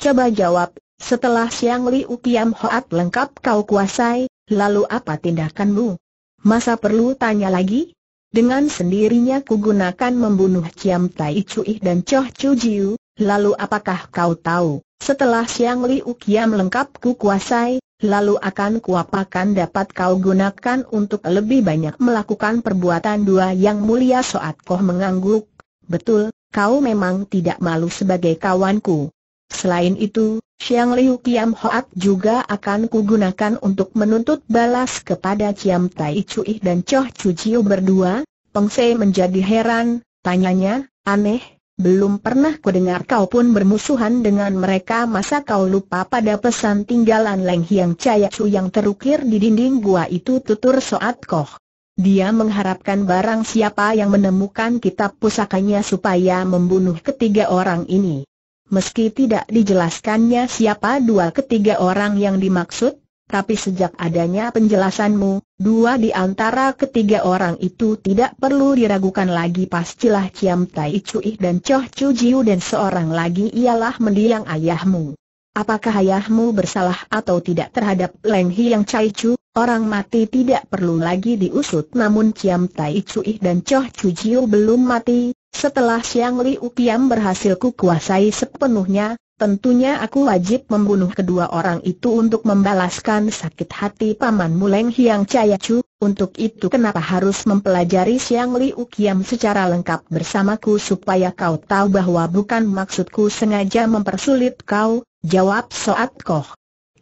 A: Coba jawab, setelah Siang Li Ukiam Hoat lengkap kau kuasai, lalu apa tindakanmu? Masa perlu tanya lagi? Dengan sendirinya kugunakan membunuh Ciam Tai Cui dan Choh Chu Jiu, lalu apakah kau tahu, setelah Siang Li Ukiam lengkap ku kuasai, lalu akan kuapakan dapat kau gunakan untuk lebih banyak melakukan perbuatan dua yang mulia Soat Koh mengangguk, betul, kau memang tidak malu sebagai kawanku. Selain itu, Siang Liu Kiam Hoat juga akan kugunakan untuk menuntut balas kepada Ciam Tai Cui dan Choh Chu Jiu berdua, Pengse menjadi heran, tanyanya, aneh, belum pernah dengar kau pun bermusuhan dengan mereka masa kau lupa pada pesan tinggalan Leng Hiang Chaya yang terukir di dinding gua itu tutur Soat Koh. Dia mengharapkan barang siapa yang menemukan kitab pusakanya supaya membunuh ketiga orang ini. Meski tidak dijelaskannya siapa dua ketiga orang yang dimaksud, tapi sejak adanya penjelasanmu, dua di antara ketiga orang itu tidak perlu diragukan lagi pastilah Ciam Tai Cui dan Choh Chu Jiu dan seorang lagi ialah mendiang ayahmu. Apakah ayahmu bersalah atau tidak terhadap Leng Hiang Chai Chu, orang mati tidak perlu lagi diusut namun Ciam Tai Cui dan Choh Chu Jiu belum mati, setelah Siang Li Upiam berhasil kukuasai sepenuhnya, Tentunya aku wajib membunuh kedua orang itu untuk membalaskan sakit hati Paman Muleng Hiang Chaya Chu, untuk itu kenapa harus mempelajari Siang Liu Kiam secara lengkap bersamaku supaya kau tahu bahwa bukan maksudku sengaja mempersulit kau, jawab Soat Koh.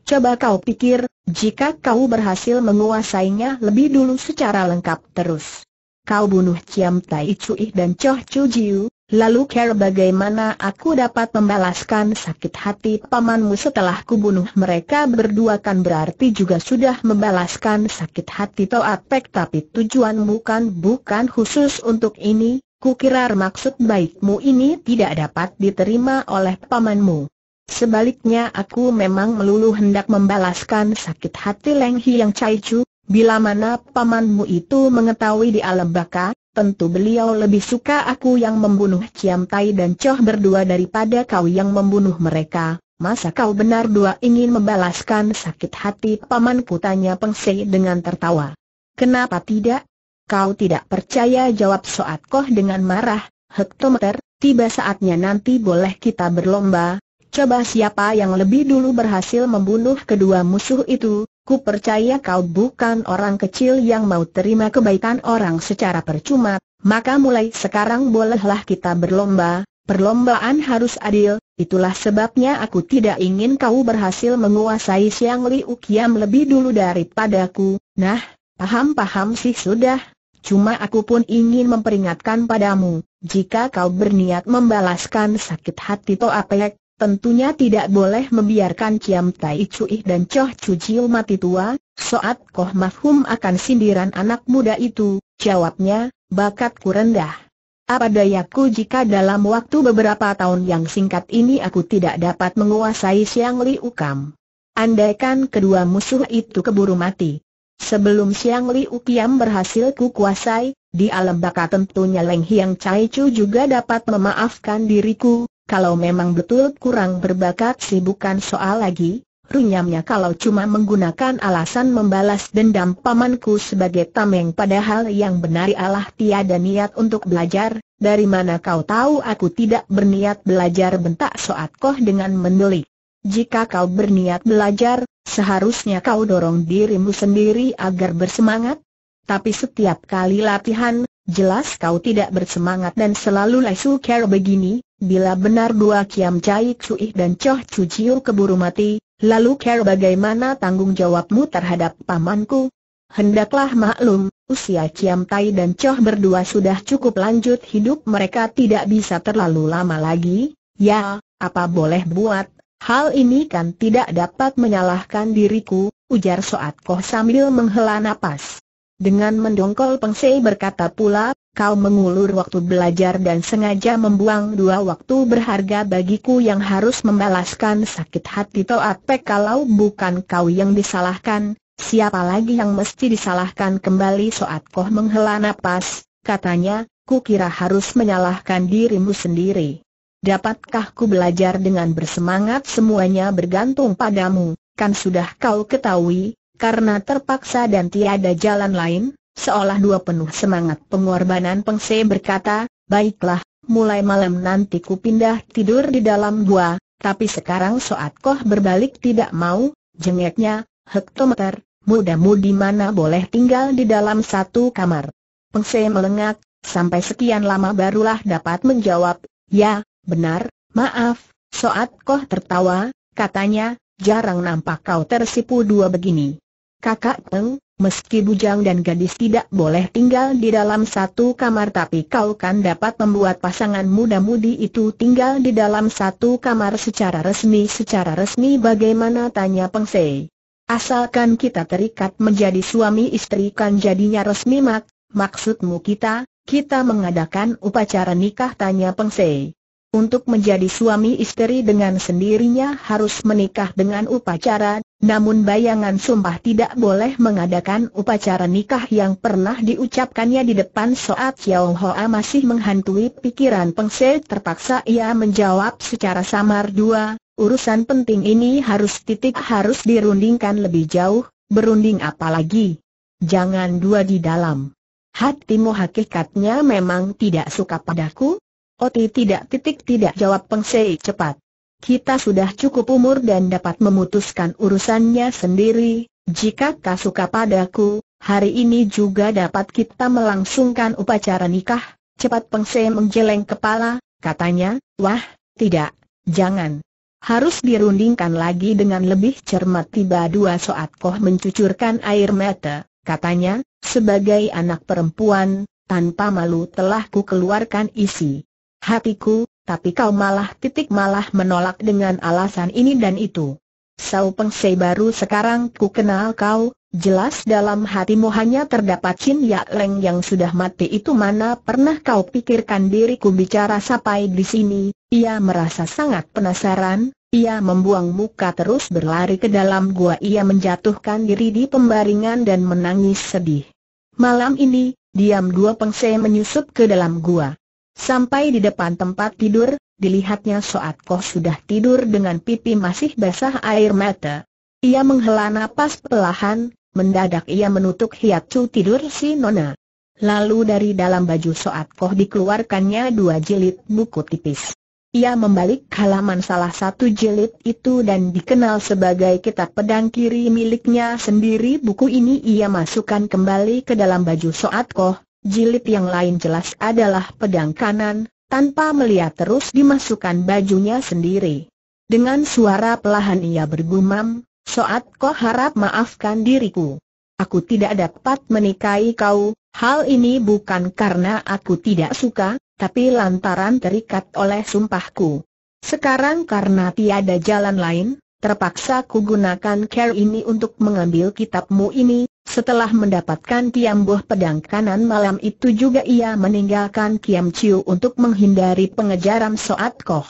A: Coba kau pikir, jika kau berhasil menguasainya lebih dulu secara lengkap terus. Kau bunuh Ciam Tai Cui dan Choh Chu Jiu, Lalu care bagaimana aku dapat membalaskan sakit hati pamanmu setelah kubunuh mereka berdua kan berarti juga sudah membalaskan sakit hati Toat Pek tapi tujuanmu kan bukan khusus untuk ini, kukira maksud baikmu ini tidak dapat diterima oleh pamanmu. Sebaliknya aku memang melulu hendak membalaskan sakit hati Leng yang Cai Chu, bila mana pamanmu itu mengetahui di alam baka, tentu beliau lebih suka aku yang membunuh Ciam Tai dan Choh berdua daripada kau yang membunuh mereka. Masa kau benar dua ingin membalaskan sakit hati paman putanya Sei dengan tertawa. Kenapa tidak? Kau tidak percaya jawab Soat Koh dengan marah, hektometer, tiba saatnya nanti boleh kita berlomba, coba siapa yang lebih dulu berhasil membunuh kedua musuh itu, Ku percaya kau bukan orang kecil yang mau terima kebaikan orang secara percuma, maka mulai sekarang bolehlah kita berlomba, perlombaan harus adil, itulah sebabnya aku tidak ingin kau berhasil menguasai Siang Liu Kiam lebih dulu daripadaku, nah, paham-paham sih sudah, Cuma aku pun ingin memperingatkan padamu, jika kau berniat membalaskan sakit hati Pek, Tentunya tidak boleh membiarkan Ciam Tai Cui dan Choh Chu mati tua, soat Koh Mafhum akan sindiran anak muda itu, jawabnya, bakatku rendah. Apa dayaku jika dalam waktu beberapa tahun yang singkat ini aku tidak dapat menguasai Siang Ukam. Kam. Andaikan kedua musuh itu keburu mati. Sebelum Siang Li Ukiam berhasil ku kuasai, di alam baka tentunya Leng Hiang Chai Chu juga dapat memaafkan diriku, kalau memang betul kurang berbakat sih bukan soal lagi, runyamnya kalau cuma menggunakan alasan membalas dendam pamanku sebagai tameng padahal yang benar Allah tiada niat untuk belajar, dari mana kau tahu aku tidak berniat belajar bentak soat koh dengan mendelik. Jika kau berniat belajar, seharusnya kau dorong dirimu sendiri agar bersemangat. Tapi setiap kali latihan, Jelas kau tidak bersemangat dan selalu lesu kera begini, bila benar dua Kiam cai Cui dan coh cuciu keburu mati, lalu kera bagaimana tanggung jawabmu terhadap pamanku? Hendaklah maklum, usia Kiam Tai dan coh berdua sudah cukup lanjut hidup mereka tidak bisa terlalu lama lagi, ya, apa boleh buat, hal ini kan tidak dapat menyalahkan diriku, ujar Soat Koh sambil menghela napas. Dengan mendongkol Pengsei berkata pula, kau mengulur waktu belajar dan sengaja membuang dua waktu berharga bagiku yang harus membalaskan sakit hati Toat Pek kalau bukan kau yang disalahkan, siapa lagi yang mesti disalahkan kembali Soat Koh menghela nafas, katanya, ku kira harus menyalahkan dirimu sendiri. Dapatkah ku belajar dengan bersemangat semuanya bergantung padamu, kan sudah kau ketahui, karena terpaksa dan tiada jalan lain, seolah dua penuh semangat pengorbanan Pengse berkata, baiklah, mulai malam nanti ku pindah tidur di dalam gua, tapi sekarang Soat Koh berbalik tidak mau, jengeknya, hektometer, muda-mudi mana boleh tinggal di dalam satu kamar. Pengse melengak, sampai sekian lama barulah dapat menjawab, ya, benar, maaf, Soat Koh tertawa, katanya, jarang nampak kau tersipu dua begini. Kakak Peng, meski bujang dan gadis tidak boleh tinggal di dalam satu kamar tapi kau kan dapat membuat pasangan muda-mudi itu tinggal di dalam satu kamar secara resmi. Secara resmi bagaimana tanya Peng Sei? Asalkan kita terikat menjadi suami istri kan jadinya resmi mak, maksudmu kita, kita mengadakan upacara nikah tanya Peng Sei. Untuk menjadi suami istri dengan sendirinya harus menikah dengan upacara, namun bayangan sumpah tidak boleh mengadakan upacara nikah yang pernah diucapkannya di depan saat Xiao Hoa masih menghantui pikiran Peng Se terpaksa ia menjawab secara samar dua, urusan penting ini harus titik harus dirundingkan lebih jauh, berunding apalagi. Jangan dua di dalam. Hatimu hakikatnya memang tidak suka padaku? Oti tidak titik tidak jawab Peng Se cepat. Kita sudah cukup umur dan dapat memutuskan urusannya sendiri, jika kau suka padaku, hari ini juga dapat kita melangsungkan upacara nikah, cepat pengse menggeleng kepala, katanya, wah, tidak, jangan. Harus dirundingkan lagi dengan lebih cermat tiba dua soat koh mencucurkan air mata, katanya, sebagai anak perempuan, tanpa malu telah ku keluarkan isi hatiku, tapi kau malah titik malah menolak dengan alasan ini dan itu. Sau Sei baru sekarang ku kenal kau, jelas dalam hatimu hanya terdapat Chin Yak Leng yang sudah mati itu mana pernah kau pikirkan diriku bicara sampai di sini, ia merasa sangat penasaran, ia membuang muka terus berlari ke dalam gua ia menjatuhkan diri di pembaringan dan menangis sedih. Malam ini, diam dua Pengsei menyusup ke dalam gua. Sampai di depan tempat tidur, dilihatnya Soat Koh sudah tidur dengan pipi masih basah air mata. Ia menghela napas perlahan, mendadak ia menutup cu tidur si Nona. Lalu dari dalam baju Soat Koh dikeluarkannya dua jilid buku tipis. Ia membalik halaman salah satu jilid itu dan dikenal sebagai kitab pedang kiri miliknya sendiri buku ini ia masukkan kembali ke dalam baju Soat Koh, Jilid yang lain jelas adalah pedang kanan, tanpa melihat terus dimasukkan bajunya sendiri. Dengan suara pelahan ia bergumam, Soat kau harap maafkan diriku. Aku tidak dapat menikahi kau, hal ini bukan karena aku tidak suka, tapi lantaran terikat oleh sumpahku. Sekarang karena tiada jalan lain, terpaksa kugunakan care ini untuk mengambil kitabmu ini, setelah mendapatkan Boh pedang kanan malam itu juga ia meninggalkan Kiam Chiu untuk menghindari pengejaran Soat Koh.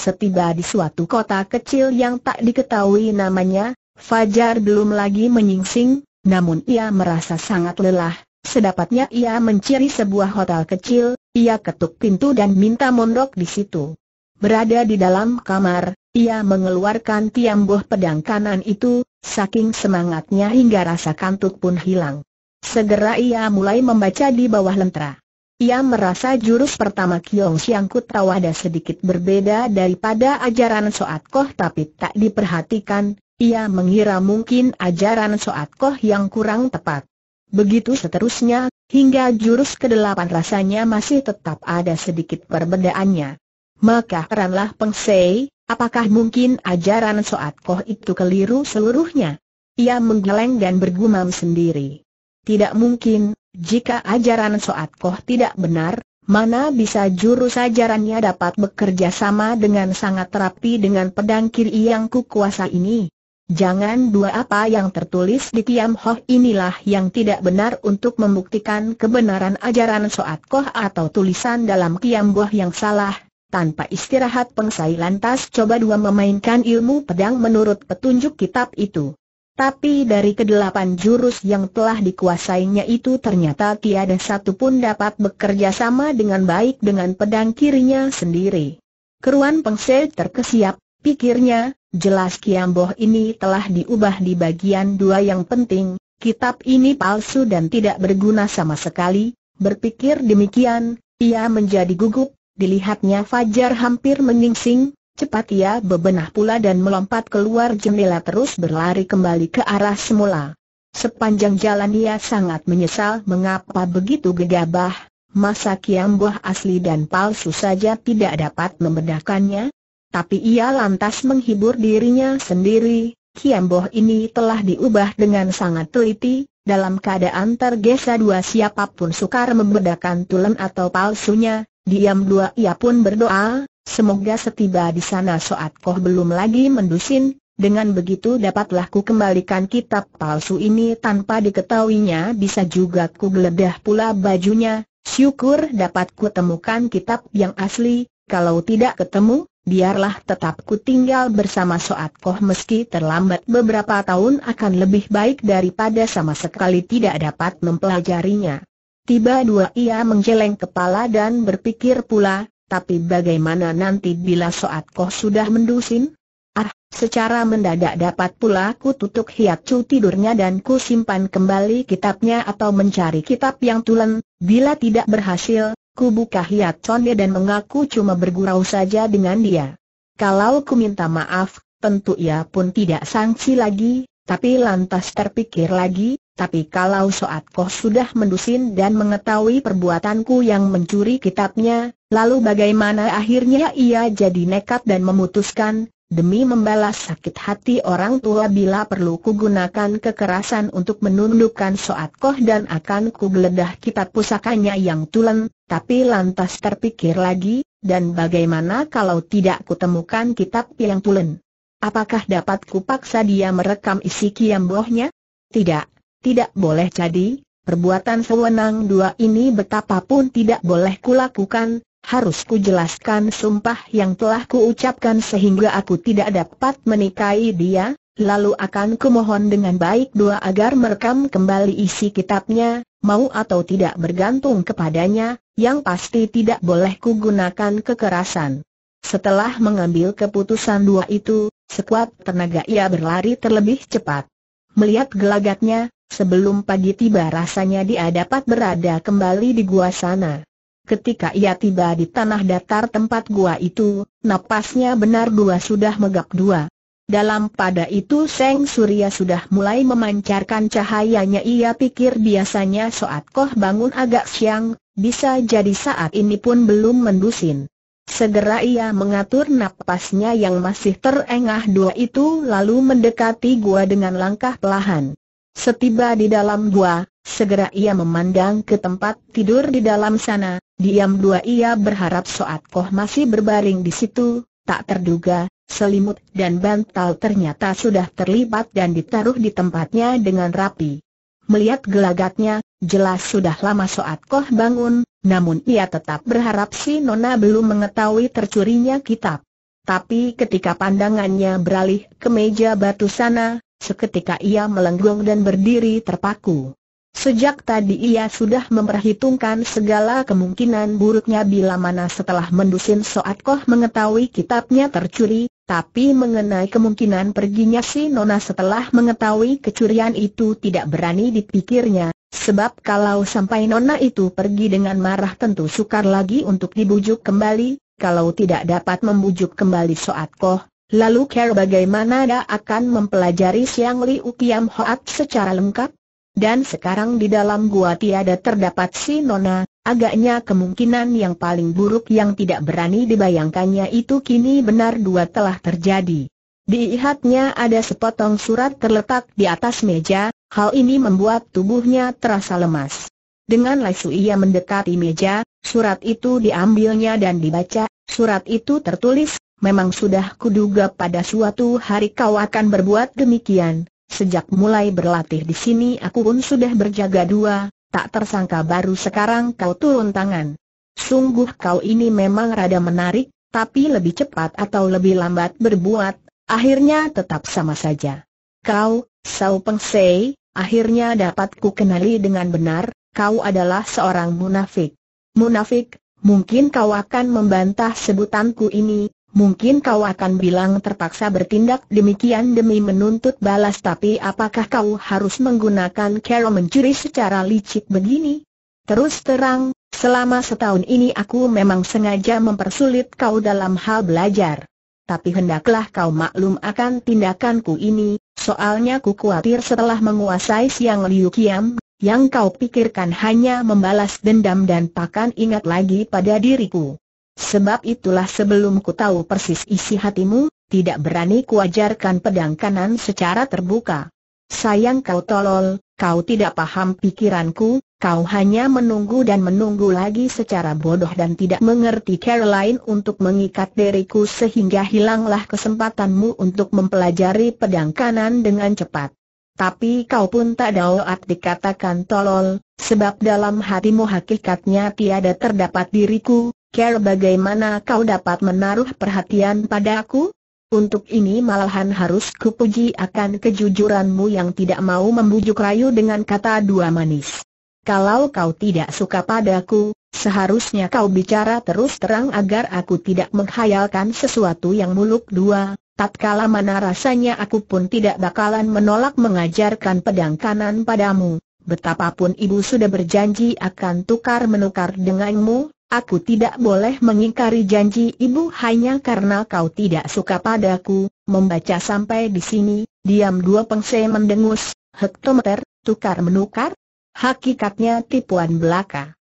A: Setiba di suatu kota kecil yang tak diketahui namanya, Fajar belum lagi menyingsing, namun ia merasa sangat lelah. Sedapatnya ia menciri sebuah hotel kecil, ia ketuk pintu dan minta mondok di situ. Berada di dalam kamar, ia mengeluarkan tiambuh pedang kanan itu, saking semangatnya hingga rasa kantuk pun hilang. Segera ia mulai membaca di bawah lentera. Ia merasa jurus pertama Kiong Siang Kutrawada sedikit berbeda daripada ajaran Soat Koh tapi tak diperhatikan, ia mengira mungkin ajaran Soat Koh yang kurang tepat. Begitu seterusnya, hingga jurus kedelapan rasanya masih tetap ada sedikit perbedaannya. Maka heranlah Peng Sei, Apakah mungkin ajaran Soat Koh itu keliru seluruhnya? Ia menggeleng dan bergumam sendiri. Tidak mungkin, jika ajaran Soat Koh tidak benar, mana bisa jurus ajarannya dapat bekerja sama dengan sangat rapi dengan pedang kiri yang kukuasa ini? Jangan dua apa yang tertulis di Kiam Hoh inilah yang tidak benar untuk membuktikan kebenaran ajaran Soat Koh atau tulisan dalam Kiam Boh yang salah, tanpa istirahat pengsai lantas coba dua memainkan ilmu pedang menurut petunjuk kitab itu. Tapi dari kedelapan jurus yang telah dikuasainya itu ternyata tiada satu pun dapat bekerja sama dengan baik dengan pedang kirinya sendiri. Keruan pengsel terkesiap, pikirnya, jelas Kiamboh ini telah diubah di bagian dua yang penting, kitab ini palsu dan tidak berguna sama sekali, berpikir demikian, ia menjadi gugup, Dilihatnya Fajar hampir menyingsing, cepat ia bebenah pula dan melompat keluar jendela terus berlari kembali ke arah semula. Sepanjang jalan ia sangat menyesal mengapa begitu gegabah, masa kiambuah asli dan palsu saja tidak dapat membedakannya. Tapi ia lantas menghibur dirinya sendiri, kiamboh ini telah diubah dengan sangat teliti, dalam keadaan tergesa dua siapapun sukar membedakan tulen atau palsunya, Diam dua ia pun berdoa, semoga setiba di sana Soat Koh belum lagi mendusin, dengan begitu dapatlah ku kembalikan kitab palsu ini tanpa diketahuinya bisa juga ku geledah pula bajunya, syukur dapat ku temukan kitab yang asli, kalau tidak ketemu, biarlah tetap ku tinggal bersama Soat Koh meski terlambat beberapa tahun akan lebih baik daripada sama sekali tidak dapat mempelajarinya. Tiba dua ia menggeleng kepala dan berpikir pula, tapi bagaimana nanti bila Soat Koh sudah mendusin? Ah, secara mendadak dapat pula ku tutup hiat cu tidurnya dan ku simpan kembali kitabnya atau mencari kitab yang tulen, bila tidak berhasil, ku buka hiat hiatconnya dan mengaku cuma bergurau saja dengan dia. Kalau ku minta maaf, tentu ia pun tidak sangsi lagi, tapi lantas terpikir lagi, tapi kalau Soat Koh sudah mendusin dan mengetahui perbuatanku yang mencuri kitabnya, lalu bagaimana akhirnya ia jadi nekat dan memutuskan, demi membalas sakit hati orang tua bila perlu kugunakan kekerasan untuk menundukkan Soat Koh dan akan kugeledah kitab pusakanya yang tulen, tapi lantas terpikir lagi, dan bagaimana kalau tidak kutemukan kitab yang tulen? Apakah dapat kupaksa dia merekam isi kiambohnya? Tidak, tidak boleh jadi, perbuatan sewenang dua ini betapapun tidak boleh kulakukan, harus kujelaskan sumpah yang telah kuucapkan sehingga aku tidak dapat menikahi dia, lalu akan kumohon dengan baik dua agar merekam kembali isi kitabnya, mau atau tidak bergantung kepadanya, yang pasti tidak boleh kugunakan kekerasan. Setelah mengambil keputusan dua itu, sekuat tenaga ia berlari terlebih cepat. Melihat gelagatnya, Sebelum pagi tiba rasanya dia dapat berada kembali di gua sana. Ketika ia tiba di tanah datar tempat gua itu, napasnya benar dua sudah megap dua. Dalam pada itu Seng Surya sudah mulai memancarkan cahayanya ia pikir biasanya soat koh bangun agak siang, bisa jadi saat ini pun belum mendusin. Segera ia mengatur napasnya yang masih terengah dua itu lalu mendekati gua dengan langkah pelahan. Setiba di dalam gua, segera ia memandang ke tempat tidur di dalam sana, diam dua ia berharap Soat Koh masih berbaring di situ, tak terduga, selimut dan bantal ternyata sudah terlipat dan ditaruh di tempatnya dengan rapi. Melihat gelagatnya, jelas sudah lama Soat Koh bangun, namun ia tetap berharap si Nona belum mengetahui tercurinya kitab. Tapi ketika pandangannya beralih ke meja batu sana, Seketika ia melenggong dan berdiri terpaku. Sejak tadi ia sudah memperhitungkan segala kemungkinan buruknya bila mana setelah mendusin Soat Koh mengetahui kitabnya tercuri, tapi mengenai kemungkinan perginya si Nona setelah mengetahui kecurian itu tidak berani dipikirnya, sebab kalau sampai Nona itu pergi dengan marah tentu sukar lagi untuk dibujuk kembali, kalau tidak dapat membujuk kembali Soat Koh, Lalu Care bagaimana dia akan mempelajari Siang Liu Kiam Hoat secara lengkap? Dan sekarang di dalam gua tiada terdapat si Nona, agaknya kemungkinan yang paling buruk yang tidak berani dibayangkannya itu kini benar dua telah terjadi. Diihatnya ada sepotong surat terletak di atas meja, hal ini membuat tubuhnya terasa lemas. Dengan lesu ia mendekati meja, surat itu diambilnya dan dibaca, surat itu tertulis, Memang sudah kuduga pada suatu hari kau akan berbuat demikian. Sejak mulai berlatih di sini aku pun sudah berjaga dua, tak tersangka baru sekarang kau turun tangan. Sungguh kau ini memang rada menarik, tapi lebih cepat atau lebih lambat berbuat, akhirnya tetap sama saja. Kau, Sao Peng Sei, akhirnya dapat ku kenali dengan benar, kau adalah seorang munafik. Munafik, mungkin kau akan membantah sebutanku ini, mungkin kau akan bilang terpaksa bertindak demikian demi menuntut balas tapi apakah kau harus menggunakan cara mencuri secara licik begini? Terus terang, selama setahun ini aku memang sengaja mempersulit kau dalam hal belajar. Tapi hendaklah kau maklum akan tindakanku ini, soalnya ku khawatir setelah menguasai siang Liu Kiam, yang kau pikirkan hanya membalas dendam dan pakan ingat lagi pada diriku. Sebab itulah sebelum ku tahu persis isi hatimu, tidak berani kuajarkan pedang kanan secara terbuka. Sayang kau tolol, kau tidak paham pikiranku, kau hanya menunggu dan menunggu lagi secara bodoh dan tidak mengerti Caroline untuk mengikat diriku sehingga hilanglah kesempatanmu untuk mempelajari pedang kanan dengan cepat. Tapi kau pun tak dapat dikatakan tolol, sebab dalam hatimu hakikatnya tiada terdapat diriku, Ker bagaimana kau dapat menaruh perhatian pada aku? Untuk ini malahan harus kupuji akan kejujuranmu yang tidak mau membujuk rayu dengan kata dua manis. Kalau kau tidak suka padaku, seharusnya kau bicara terus terang agar aku tidak menghayalkan sesuatu yang muluk dua, Tak tatkala mana rasanya aku pun tidak bakalan menolak mengajarkan pedang kanan padamu. Betapapun ibu sudah berjanji akan tukar menukar denganmu, Aku tidak boleh mengingkari janji ibu hanya karena kau tidak suka padaku. Membaca sampai di sini, diam dua pengse mendengus, hektometer, tukar menukar. Hakikatnya tipuan belaka.